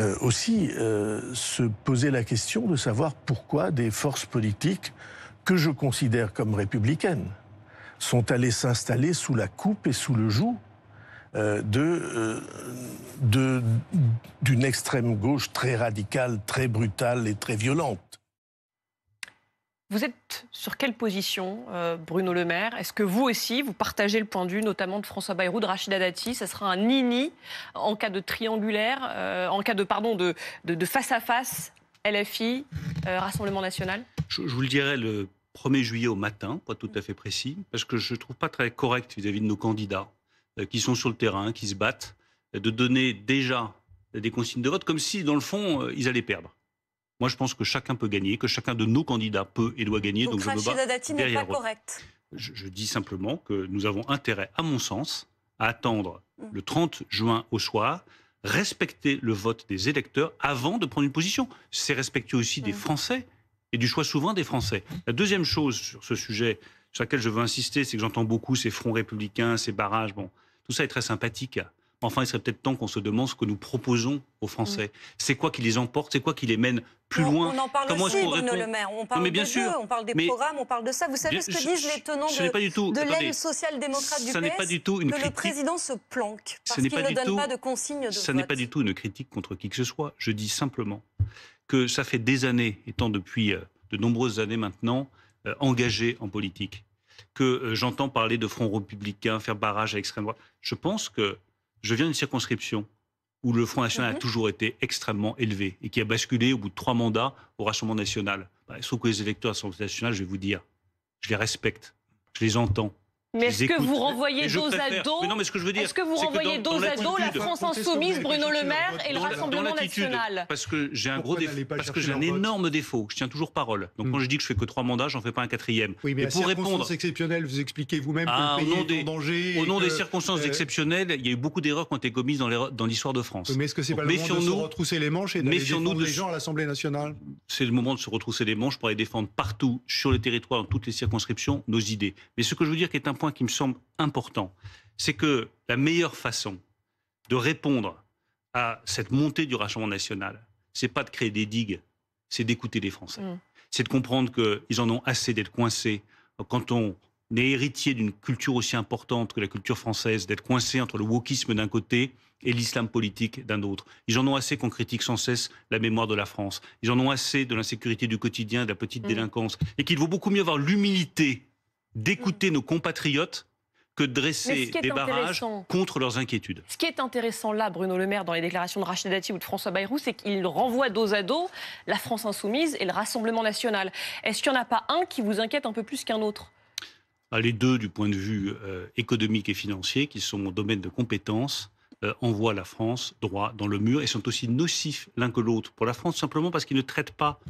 F: euh, aussi euh, se poser la question de savoir pourquoi des forces politiques que je considère comme républicaines sont allées s'installer sous la coupe et sous le joug euh, d'une extrême gauche très radicale, très brutale et très violente.
A: Vous êtes sur quelle position, euh, Bruno Le Maire Est-ce que vous aussi, vous partagez le point de vue, notamment de François Bayrou, de Rachida Dati Ça sera un nini en cas de triangulaire, euh, en cas de, pardon, de, face à face, LFI, euh, Rassemblement national
C: je, vous le dirai le 1er juillet au matin, pas tout à fait précis, parce que je ne trouve pas très correct vis à -vis de nos candidats qui sont sur le terrain, qui se battent, de donner déjà des consignes de vote comme si, dans le fond, ils allaient perdre. Moi, je pense que chacun peut gagner, que chacun de nos candidats peut et doit gagner. Donc, je n'est pas correct. Je, dis simplement que nous avons intérêt, à mon sens, à attendre mm. le 30 juin au soir, respecter le vote des électeurs avant de prendre une position. C'est respectueux aussi des mm. Français et du choix souvent des Français. La deuxième chose sur ce sujet, sur laquelle je veux insister, c'est que j'entends beaucoup ces fronts républicains, ces barrages. Bon, tout ça est très sympathique. Enfin, il serait peut-être temps qu'on se demande ce que nous proposons aux Français. Mm. C'est quoi qui les emporte C'est quoi qui les mène plus loin On en parle aussi, Bruno Le Maire. On parle bien sûr. on parle des programmes,
B: on parle de ça. Vous savez ce que disent les tenants de, l'aile social-démocrate du PS pas une critique. le président se planque parce qu'il ne donne pas de consignes
C: n'est pas du tout une critique contre qui que ce soit. Je dis simplement que ça fait des années, étant depuis euh, de nombreuses années maintenant, euh, engagé en politique, que euh, j'entends parler de front républicain, faire barrage à l'extrême droite. Je pense que je viens d'une circonscription où le Front National a mhm. toujours été extrêmement élevé et qui a basculé au bout de trois mandats au Rassemblement National. Bah, que les électeurs du Rassemblement National, je vais vous dire, je les respecte, je les entends, mais est-ce que vous renvoyez dos à dos Est-ce que vous renvoyez dos à dos la France insoumise, Bruno Le Maire et le Rassemblement national Parce que j'ai un gros parce que j'ai un énorme défaut. Je tiens toujours parole. Donc quand hmm. je dis que je fais que trois mandats, j'en fais pas un quatrième. Oui, mais pour répondre,
E: exceptionnelles, vous expliquez vous-même ah, que le pays est en danger. Au nom des circonstances euh, exceptionnelles,
C: il y a eu beaucoup d'erreurs qui ont été commises dans l'histoire de France. Mais est-ce que c'est pas le moment de se retrousser
E: les manches et d'aller défendre
C: les gens à l'Assemblée nationale C'est le moment de se retrousser les manches pour aller défendre partout, sur les territoires, dans toutes les circonscriptions, nos idées. Mais ce que je veux dire, qui est un point qui me semble important, c'est que la meilleure façon de répondre à cette montée du Rassemblement national, c'est pas de créer des digues, c'est d'écouter les Français. Mm. C'est de comprendre qu'ils en ont assez d'être coincés. Quand on est héritier d'une culture aussi importante que la culture française, d'être coincé entre le wokisme d'un côté et l'islam politique d'un autre. Ils en ont assez qu'on critique sans cesse la mémoire de la France. Ils en ont assez de l'insécurité du quotidien, de la petite mm. délinquance. Et qu'il vaut beaucoup mieux avoir l'humilité d'écouter nos compatriotes que de dresser des barrages contre leurs inquiétudes.
A: Ce qui est intéressant là, Bruno Le Maire, dans les déclarations de Rachid Dati ou de François Bayrou, c'est qu'il renvoie dos à dos la France insoumise et le Rassemblement national. Est-ce qu'il n'y en a pas un qui vous inquiète un peu plus qu'un autre
C: ah, Les deux, du point de vue euh, économique et financier, qui sont mon domaine de compétence, euh, envoient la France droit dans le mur et sont aussi nocifs l'un que l'autre pour la France, simplement parce qu'ils ne traitent pas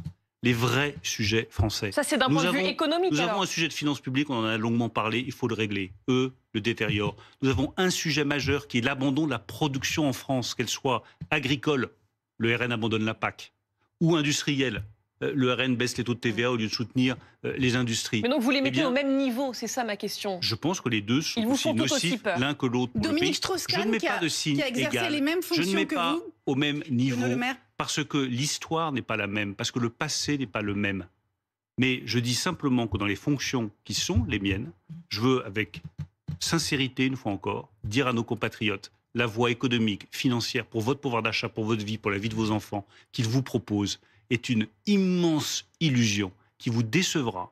C: les vrais sujets français. Ça, c'est d'un point de vue économique. Nous avons un sujet de finances publiques, on en a longuement parlé, il faut le régler. Eux le détériore Nous avons un sujet majeur qui est l'abandon de la production en France, qu'elle soit agricole, le RN abandonne la PAC, ou industrielle. Euh, le RN baisse les taux de TVA au lieu de soutenir euh, les industries. Mais donc vous les eh mettez au
A: même niveau, c'est ça ma question.
C: Je pense que les deux sont, aussi l'un que l'autre. Dominique Strauss-Kahn qui, qui, a exercé les mêmes fonctions je ne mets pas au même niveau. Le parce que l'histoire n'est pas la même, parce que le passé n'est pas le même. Mais je dis simplement que dans les fonctions qui sont les miennes, je veux avec sincérité, une fois encore, dire à nos compatriotes la voie économique, financière, pour votre pouvoir d'achat, pour votre vie, pour la vie de vos enfants, qu'ils vous proposent, est une immense illusion qui vous décevra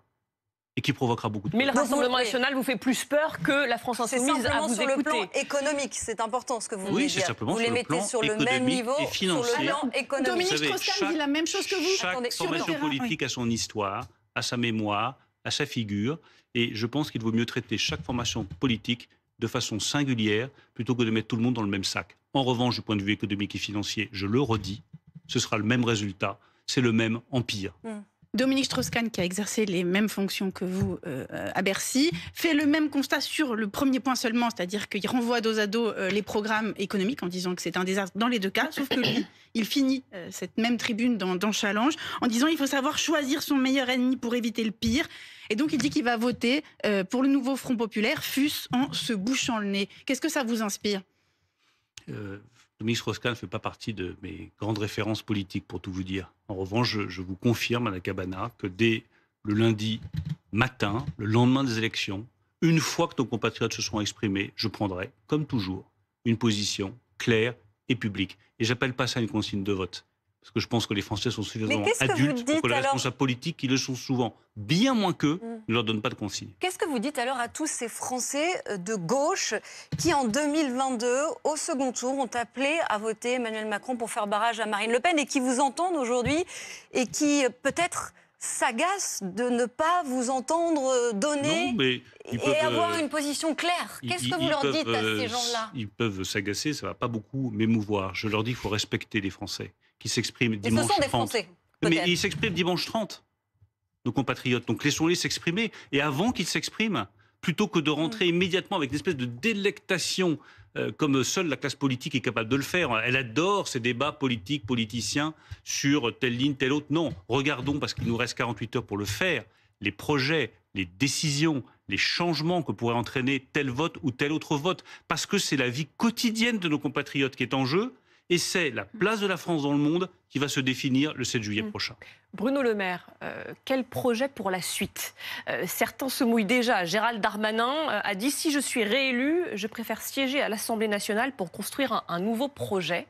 C: et qui provoquera beaucoup de Mais le Rassemblement
A: national vous fait plus peur que la France insoumise à vous sur écouter. le plan économique,
B: c'est important ce que vous oui, voulez Simplement sur sur le même niveau et financier. le plan économique. Dominique dit la même chose que
D: vous. Chaque formation politique
C: a son histoire, a sa mémoire, a sa figure et je pense qu'il vaut mieux traiter chaque formation politique de façon singulière plutôt que de mettre tout le monde dans le même sac. En revanche, du point de vue économique et financier, je le redis, ce sera le même résultat, c'est le même empire.
D: Hmm. Dominique Strauss-Kahn, qui a exercé les mêmes fonctions que vous euh, à Bercy, fait le même constat sur le premier point seulement, c'est-à-dire qu'il renvoie dos à dos euh, les programmes économiques en disant que c'est un désastre dans les deux cas, sauf que lui, il finit euh, cette même tribune dans, Challenge en disant qu'il faut savoir choisir son meilleur ennemi pour éviter le pire. Et donc il dit qu'il va voter pour le nouveau Front populaire, fût en se bouchant le nez. Qu'est-ce que ça vous inspire
C: le ministre Rosca ne fait pas partie de mes grandes références politiques, pour tout vous dire. En revanche, je, vous confirme, à la Cabana, que dès le lundi matin, le lendemain des élections, une fois que nos compatriotes se seront exprimés, je prendrai, comme toujours, une position claire et publique. Et j'appelle pas ça une consigne de vote parce que je pense que les Français sont suffisamment adultes pour que les responsables qui le sont souvent bien moins qu'eux, mm. ne leur donnent pas de consignes.
B: Qu'est-ce que vous dites alors à tous ces Français euh, de gauche qui, en 2022, au second tour, ont appelé à voter Emmanuel Macron pour faire barrage à Marine Le Pen et qui vous entendent aujourd'hui et qui, euh, peut-être, s'agacent de ne pas vous entendre
C: euh, donner mais et avoir une
B: position claire. Qu'est-ce que vous leur dites à ces gens-là
C: Ils peuvent s'agacer, ça ne va pas beaucoup m'émouvoir. Je leur dis qu'il faut respecter les Français qui s'expriment dimanche. 30. Mais ils s'expriment dimanche 30, nos compatriotes. Donc laissons-les s'exprimer. Et avant qu'ils s'expriment, plutôt que de hmm. rentrer immédiatement avec une espèce de délectation euh, comme seule la classe politique est capable de le faire. Hein. Elle adore ces débats politiques, politiciens sur telle ligne, telle autre. Non, regardons, parce qu'il nous reste 48 heures pour le faire, les projets, les décisions, les changements que pourrait entraîner tel vote ou tel autre vote, parce que c'est la vie quotidienne de nos compatriotes qui est en jeu. Et c'est la mm. place de la France dans le monde qui va se définir le 7 juillet mm. prochain.
A: Bruno Le Maire, euh, quel projet pour la suite euh, Certains se mouillent déjà. Gérald Darmanin euh, a dit si je suis réélu, je préfère siéger à l'Assemblée nationale pour construire un, nouveau projet.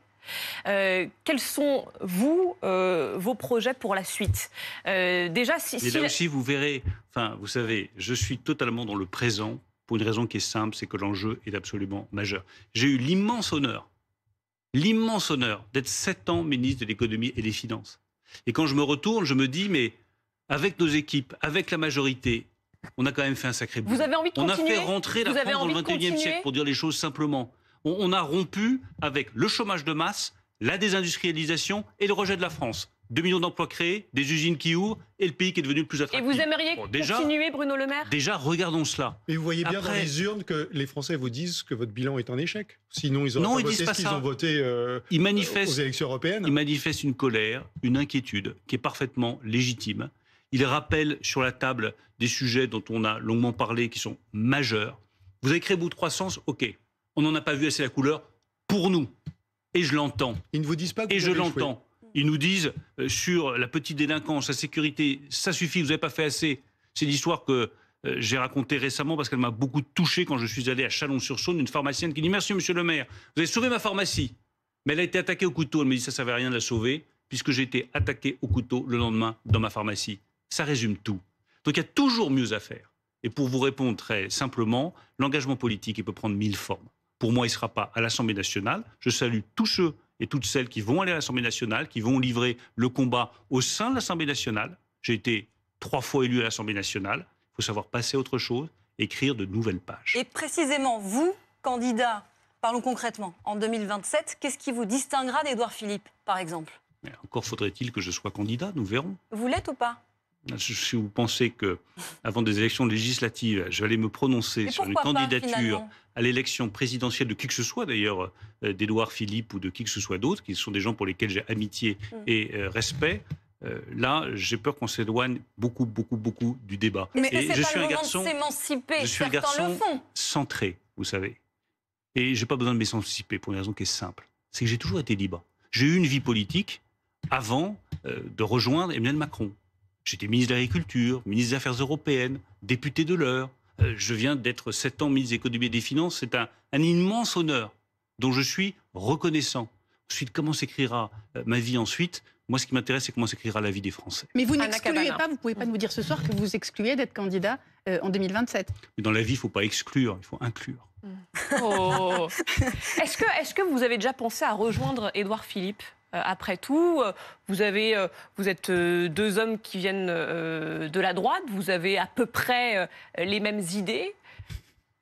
A: quels sont, vous, vos projets pour la suite Déjà, si, Mais là aussi,
C: vous verrez, enfin, vous savez, je suis totalement dans le présent pour une raison qui est simple, c'est que l'enjeu est absolument majeur. J'ai eu l'immense honneur l'immense honneur d'être sept ans ministre de l'économie et des finances. Et quand je me retourne, je me dis, mais avec nos équipes, avec la majorité, on a quand même fait un sacré boulot. On a fait rentrer la France dans le 21e siècle, pour dire les choses simplement. on a rompu avec le chômage de masse, la désindustrialisation et le rejet de la France. 2 millions d'emplois créés, des usines qui ouvrent et le pays qui est devenu le plus attractif. Et vous aimeriez déjà, continuer, Bruno Le Maire Déjà, regardons cela. Mais
E: vous voyez bien dans les urnes que les Français vous disent que votre bilan est un échec. Sinon, ils ont pas ce qu'ils ont
C: voté euh, ils aux élections européennes. Ils manifestent une colère, une inquiétude qui est parfaitement légitime. Ils rappellent sur la table des sujets dont on a longuement parlé qui sont majeurs. Vous avez créé bout de croissance, ok. On n'en a pas vu assez la couleur pour nous. Et je l'entends. Ils ne vous disent pas que Et vous je l'entends. Ils nous disent euh, sur la petite délinquance, la sécurité, ça suffit, vous n'avez pas fait assez. C'est l'histoire que euh, j'ai racontée récemment parce qu'elle m'a beaucoup touché quand je suis allé à Chalon-sur-Saône, une pharmacienne qui dit Merci, monsieur le maire, vous avez sauvé ma pharmacie. Mais elle a été attaquée au couteau. Elle me dit Ça ne servait à rien de la sauver puisque j'ai été attaquée au couteau le lendemain dans ma pharmacie. Ça résume tout. Donc il y a toujours mieux à faire. Et pour vous répondre très simplement, l'engagement politique, il peut prendre mille formes. Pour moi, il ne sera pas à l'Assemblée nationale. Je salue tous ceux et toutes celles qui vont aller à l'Assemblée nationale, qui vont livrer le combat au sein de l'Assemblée nationale. J'ai été trois fois élu à l'Assemblée nationale. Il faut savoir passer à autre chose, écrire de nouvelles pages.
B: Et précisément, vous, candidat, parlons concrètement, en 2027, qu'est-ce qui vous distinguera d'Édouard Philippe, par exemple
C: Encore faudrait-il que je sois candidat, nous verrons.
B: Vous l'êtes ou pas
C: si vous pensez que, avant des élections législatives, je vais aller me prononcer sur une candidature à l'élection présidentielle de qui que ce soit, d'ailleurs euh, d'Edouard Philippe ou de qui que ce soit d'autre, qui sont des gens pour lesquels j'ai amitié mm. et euh, respect, euh, là, j'ai peur qu'on s'éloigne beaucoup, beaucoup, beaucoup du débat. Mais et je, suis un garçon,
B: je suis un garçon,
C: centré, vous savez. Et j'ai pas besoin de m'émanciper pour une raison qui est simple, c'est que j'ai toujours été libre. J'ai eu une vie politique avant de rejoindre Emmanuel Macron. J'étais ministre de l'Agriculture, ministre des Affaires européennes, député de l'heure. Euh, je viens d'être sept ans ministre de l'économie et des finances. C'est un, immense honneur dont je suis reconnaissant. Ensuite, comment s'écrira euh, ma vie ensuite Moi, ce qui m'intéresse, c'est comment s'écrira la vie des Français.
D: Mais vous n'excluez pas, vous ne pouvez pas nous dire ce soir que vous excluez d'être candidat
A: euh, en 2027.
C: Mais dans la vie, il ne faut pas exclure, il faut inclure. Mmh.
A: Oh. est-ce que, que vous avez déjà pensé à rejoindre Édouard Philippe euh, après tout. Euh, vous, avez, euh, vous êtes deux hommes qui viennent de la droite, vous avez à peu près les mêmes idées.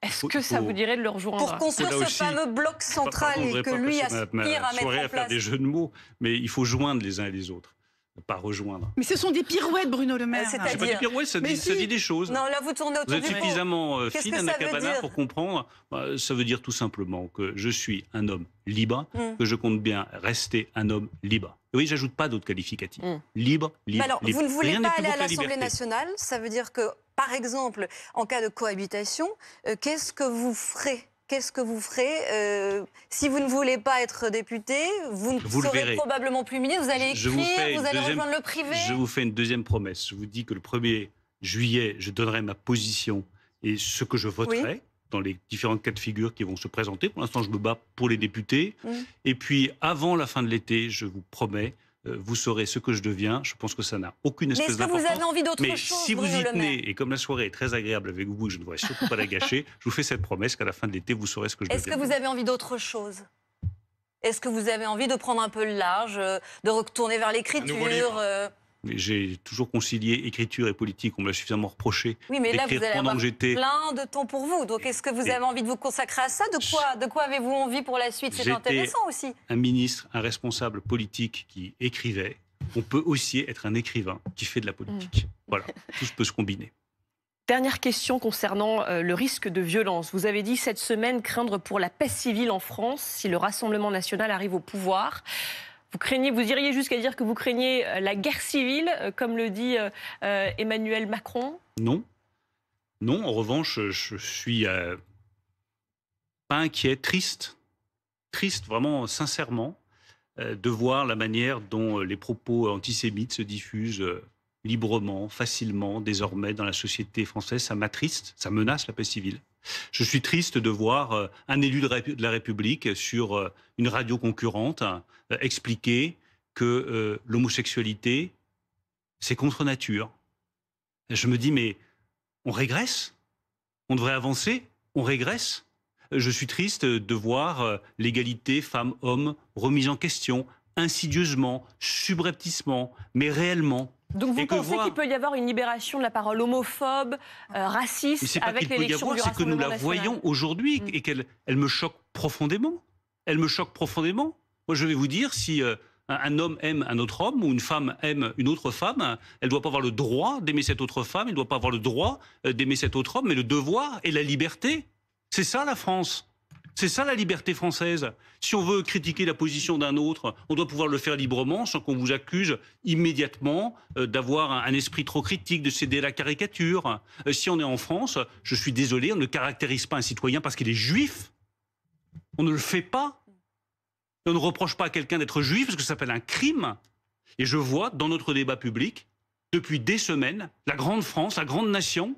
A: Est-ce que ça vous dirait de le rejoindre Pour construire ce fameux bloc
D: central et que lui aspire à mettre en place. à faire des
C: jeux de mots, mais il faut joindre les uns et les autres ne pas rejoindre.
D: Mais ce sont des pirouettes, Bruno Le Maire. Euh, ah, c'est pas des pirouettes, ça, dit, des choses. Non, là, vous tournez autour êtes suffisamment euh, fine, Anna Cabana, pour
C: comprendre. Bah, ça veut dire tout simplement que je suis un homme libre, mm. que je compte bien rester un homme libre. Et oui, j'ajoute pas d'autres qualificatifs. Mm. Libre, libre, alors, Vous ne voulez pas aller à l'Assemblée nationale,
B: ça veut dire que, par exemple, en cas de cohabitation, euh, qu'est-ce que vous ferez qu'est-ce que vous ferez euh, Si vous ne voulez pas être député, vous ne serez probablement plus ministre. Vous allez écrire, vous, allez rejoindre le privé.
C: Je vous fais une deuxième promesse. Je vous dis que le 1er juillet, je donnerai ma position et ce que je voterai. dans les différentes cas de figure qui vont se présenter. Pour l'instant, je me bats pour les députés. Mm. Et puis, avant la fin de l'été, je vous promets, euh, vous saurez ce que je deviens. Je pense que ça n'a aucune espèce d'importance. Mais est-ce que vous avez envie d'autre chose si vous y tenez, et comme la soirée est très agréable avec vous, je ne voudrais surtout pas la gâcher, je vous fais cette promesse qu'à la fin de l'été, vous saurez ce que je deviens. Est-ce que
B: vous avez envie d'autre chose Est-ce que vous avez envie de prendre un peu le large, euh, de retourner vers l'écriture
C: j'ai toujours concilié écriture et politique, on me l'a suffisamment reproché. Oui, mais là, vous allez plein
B: de temps pour vous. Donc, est-ce que vous avez envie de vous consacrer à ça De quoi, de quoi avez-vous envie pour la suite C'est intéressant aussi.
C: Un ministre, un responsable politique qui écrivait. On peut aussi être un écrivain qui fait de la politique. Mm. Voilà, tout peut se combiner.
A: Dernière question concernant euh, le risque de violence. Vous avez dit cette semaine craindre pour la paix civile en France si le Rassemblement national arrive au pouvoir. Vous craignez, vous iriez jusqu'à dire que vous craignez euh, la guerre civile, euh, comme le dit euh, Emmanuel Macron
C: Non. Non, en revanche, je suis pas inquiet, triste, triste vraiment sincèrement, de voir la manière dont les propos antisémites se diffusent librement, facilement, désormais, dans la société française. Ça m'attriste, ça menace la paix civile. Je suis triste de voir euh, un élu de la République sur euh, une radio concurrente euh, expliquer que l'homosexualité, c'est contre nature. Je me dis, mais on régresse On devrait avancer On régresse Je suis triste de voir l'égalité femmes-hommes remise en question, insidieusement, subrepticement, mais réellement. Donc vous pensez qu'il
A: peut y avoir une libération de la parole homophobe, euh, raciste,
B: pas avec l'élection C'est que nous la voyons
C: aujourd'hui mm. et qu'elle elle me choque profondément. Elle me choque profondément. Moi, je vais vous dire, si euh, un homme aime un autre homme ou une femme aime une autre femme, elle ne doit pas avoir le droit d'aimer cette autre femme, elle ne doit pas avoir le droit euh, d'aimer cet autre homme, mais le devoir et la liberté. C'est ça la France. C'est ça la liberté française. Si on veut critiquer la position d'un autre, on doit pouvoir le faire librement sans qu'on vous accuse immédiatement euh, d'avoir un, esprit trop critique, de céder à la caricature. Euh, si on est en France, je suis désolé, on ne caractérise pas un citoyen parce qu'il est juif. On ne le fait pas. on ne reproche pas à quelqu'un d'être juif parce que ça s'appelle un crime. Et je vois dans notre débat public, depuis des semaines, la grande France, la grande nation,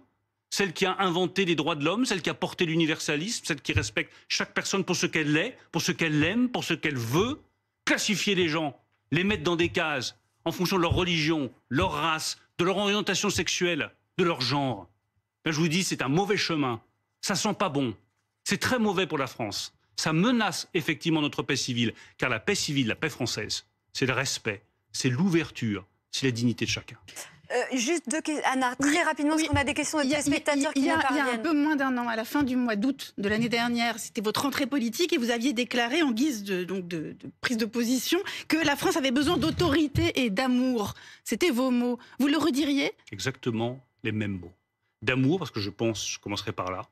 C: celle qui a inventé les droits de l'homme, celle qui a porté l'universalisme, celle qui respecte chaque personne pour ce qu'elle est, pour ce qu'elle aime, pour ce qu'elle veut, classifier les gens, les mettre dans des cases en fonction de leur religion, leur race, de leur orientation sexuelle, de leur genre. Ben, je vous dis, c'est un mauvais chemin. Ça sent pas bon. C'est très mauvais pour la France. Ça menace effectivement notre paix civile, car la paix civile, la paix française, c'est le respect, c'est l'ouverture, c'est la dignité de chacun.
B: Euh, juste deux questions, Anna, très rapidement, parce qu'on a des questions de spectateurs
D: qui Il y il y a un peu moins d'un an, à la fin du mois d'août de l'année dernière, c'était votre entrée politique et vous aviez déclaré en guise de, donc de, prise de position que la France avait besoin d'autorité et d'amour. C'était vos mots. Vous le rediriez
C: Exactement les mêmes mots. D'amour, parce que je pense, je commencerai par là,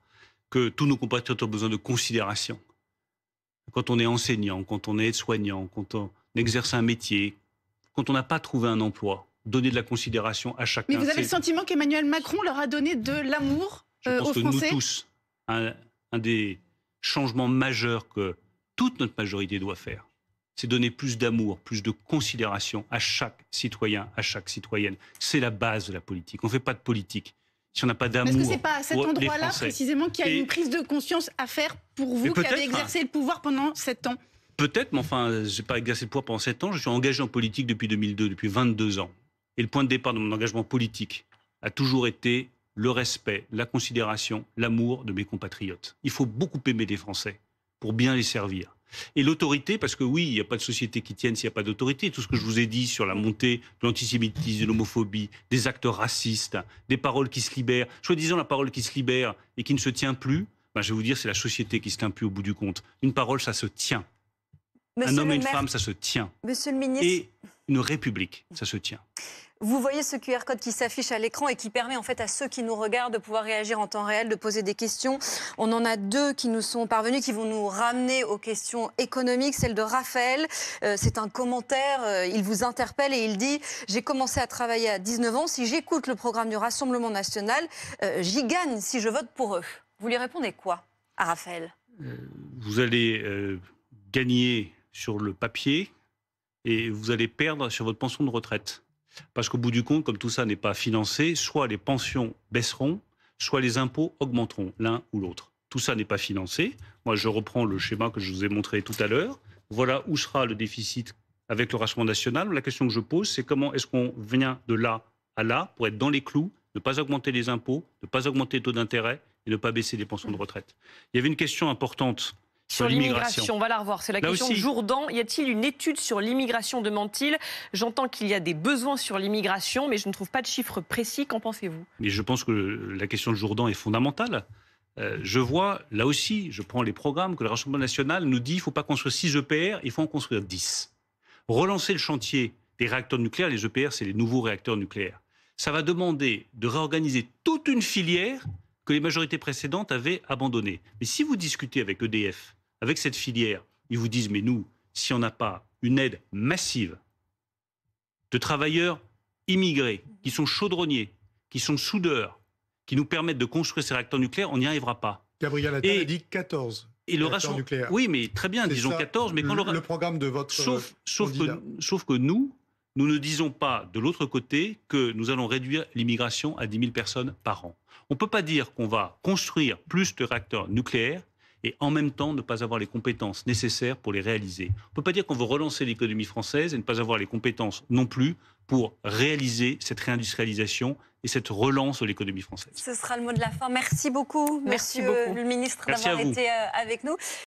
C: que tous nos compatriotes ont besoin de considération. Quand on est enseignant, quand on est soignant quand on exerce un métier, quand on n'a pas trouvé un emploi, donner de la considération à chacun. Mais vous avez le
D: sentiment qu'Emmanuel Macron leur a donné de l'amour euh, aux Français Je pense que nous tous,
C: un, des changements majeurs que toute notre majorité doit faire, c'est donner plus d'amour, plus de considération à chaque citoyen, à chaque citoyenne. C'est la base de la politique. On ne fait pas de politique si on n'a pas d'amour. Est-ce que n'est pas à cet endroit-là précisément qu'il y a une
D: prise de conscience à faire pour vous qui avez exercé le pouvoir pendant sept ans
C: Peut-être, mais enfin, j'ai pas exercé le pouvoir pendant sept ans. Je suis engagé en politique depuis 2002, depuis 22 ans. Et le point de départ de mon engagement politique a toujours été le respect, la considération, l'amour de mes compatriotes. Il faut beaucoup aimer des Français pour bien les servir. Et l'autorité, parce que oui, il n'y a pas de société qui tienne s'il n'y a pas d'autorité. Tout ce que je vous ai dit sur la montée de l'antisémitisme, de l'homophobie, des actes racistes, des paroles qui se libèrent, soi-disant la parole qui se libère et qui ne se tient plus, ben, je vais vous dire, c'est la société qui se tient plus au bout du compte. Une parole, ça se tient un homme et une femme, ça se tient.
B: Monsieur le ministre. Et
C: une république, ça se tient.
B: Vous voyez ce QR code qui s'affiche à l'écran et qui permet en fait à ceux qui nous regardent de pouvoir réagir en temps réel, de poser des questions. On en a deux qui nous sont parvenus, qui vont nous ramener aux questions économiques. Celle de Raphaël, euh, c'est un commentaire, euh, il vous interpelle et il dit « J'ai commencé à travailler à 19 ans, si j'écoute le programme du Rassemblement national, euh, j'y gagne si je vote pour eux ». Vous lui répondez quoi à Raphaël
C: Vous allez gagner sur le papier et vous allez perdre sur votre pension de retraite. Parce qu'au bout du compte, comme tout ça n'est pas financé, soit les pensions baisseront, soit les impôts augmenteront, l'un ou l'autre. Tout ça n'est pas financé. Moi, je reprends le schéma que je vous ai montré tout à l'heure. Voilà où sera le déficit avec le Rassemblement national. La question que je pose, c'est comment est-ce qu'on vient de là à là pour être dans les clous, ne pas augmenter les impôts, ne pas augmenter les taux d'intérêt et ne pas baisser les pensions de retraite. Il y avait une question importante sur l'immigration. On va
A: la revoir. C'est la question de Jourdan. Y a-t-il une étude sur l'immigration de t J'entends qu'il y a des besoins sur l'immigration, mais je ne trouve pas de chiffres précis. Qu'en pensez-vous
C: Mais je pense que la question de Jourdan est fondamentale. Euh, je vois, là aussi, je prends les programmes que le Rassemblement national nous dit il ne faut pas construire 6 EPR, il faut en construire 10. Relancer le chantier des réacteurs nucléaires, les EPR, c'est les nouveaux réacteurs nucléaires. Ça va demander de réorganiser toute une filière que les majorités précédentes avaient abandonné. Mais si vous discutez avec EDF, avec cette filière, ils vous disent, mais nous, si on n'a pas une aide massive de travailleurs immigrés, qui sont chaudronniers, qui sont soudeurs, qui nous permettent de construire ces réacteurs nucléaires, on n'y arrivera pas.
E: Gabriel Attal a dit 14. Et le Oui,
C: mais très bien, disons 14, mais quand le, le,
E: programme de votre euh, sauf
C: que nous, nous ne disons pas de l'autre côté que nous allons réduire l'immigration à 10 000 personnes par an. On ne peut pas dire qu'on va construire plus de réacteurs nucléaires et en même temps ne pas avoir les compétences nécessaires pour les réaliser. On ne peut pas dire qu'on veut relancer l'économie française et ne pas avoir les compétences non plus pour réaliser cette réindustrialisation et cette relance de l'économie française.
B: Ce sera le mot de la fin. Merci beaucoup, Merci monsieur beaucoup. le ministre, d'avoir été euh, avec nous.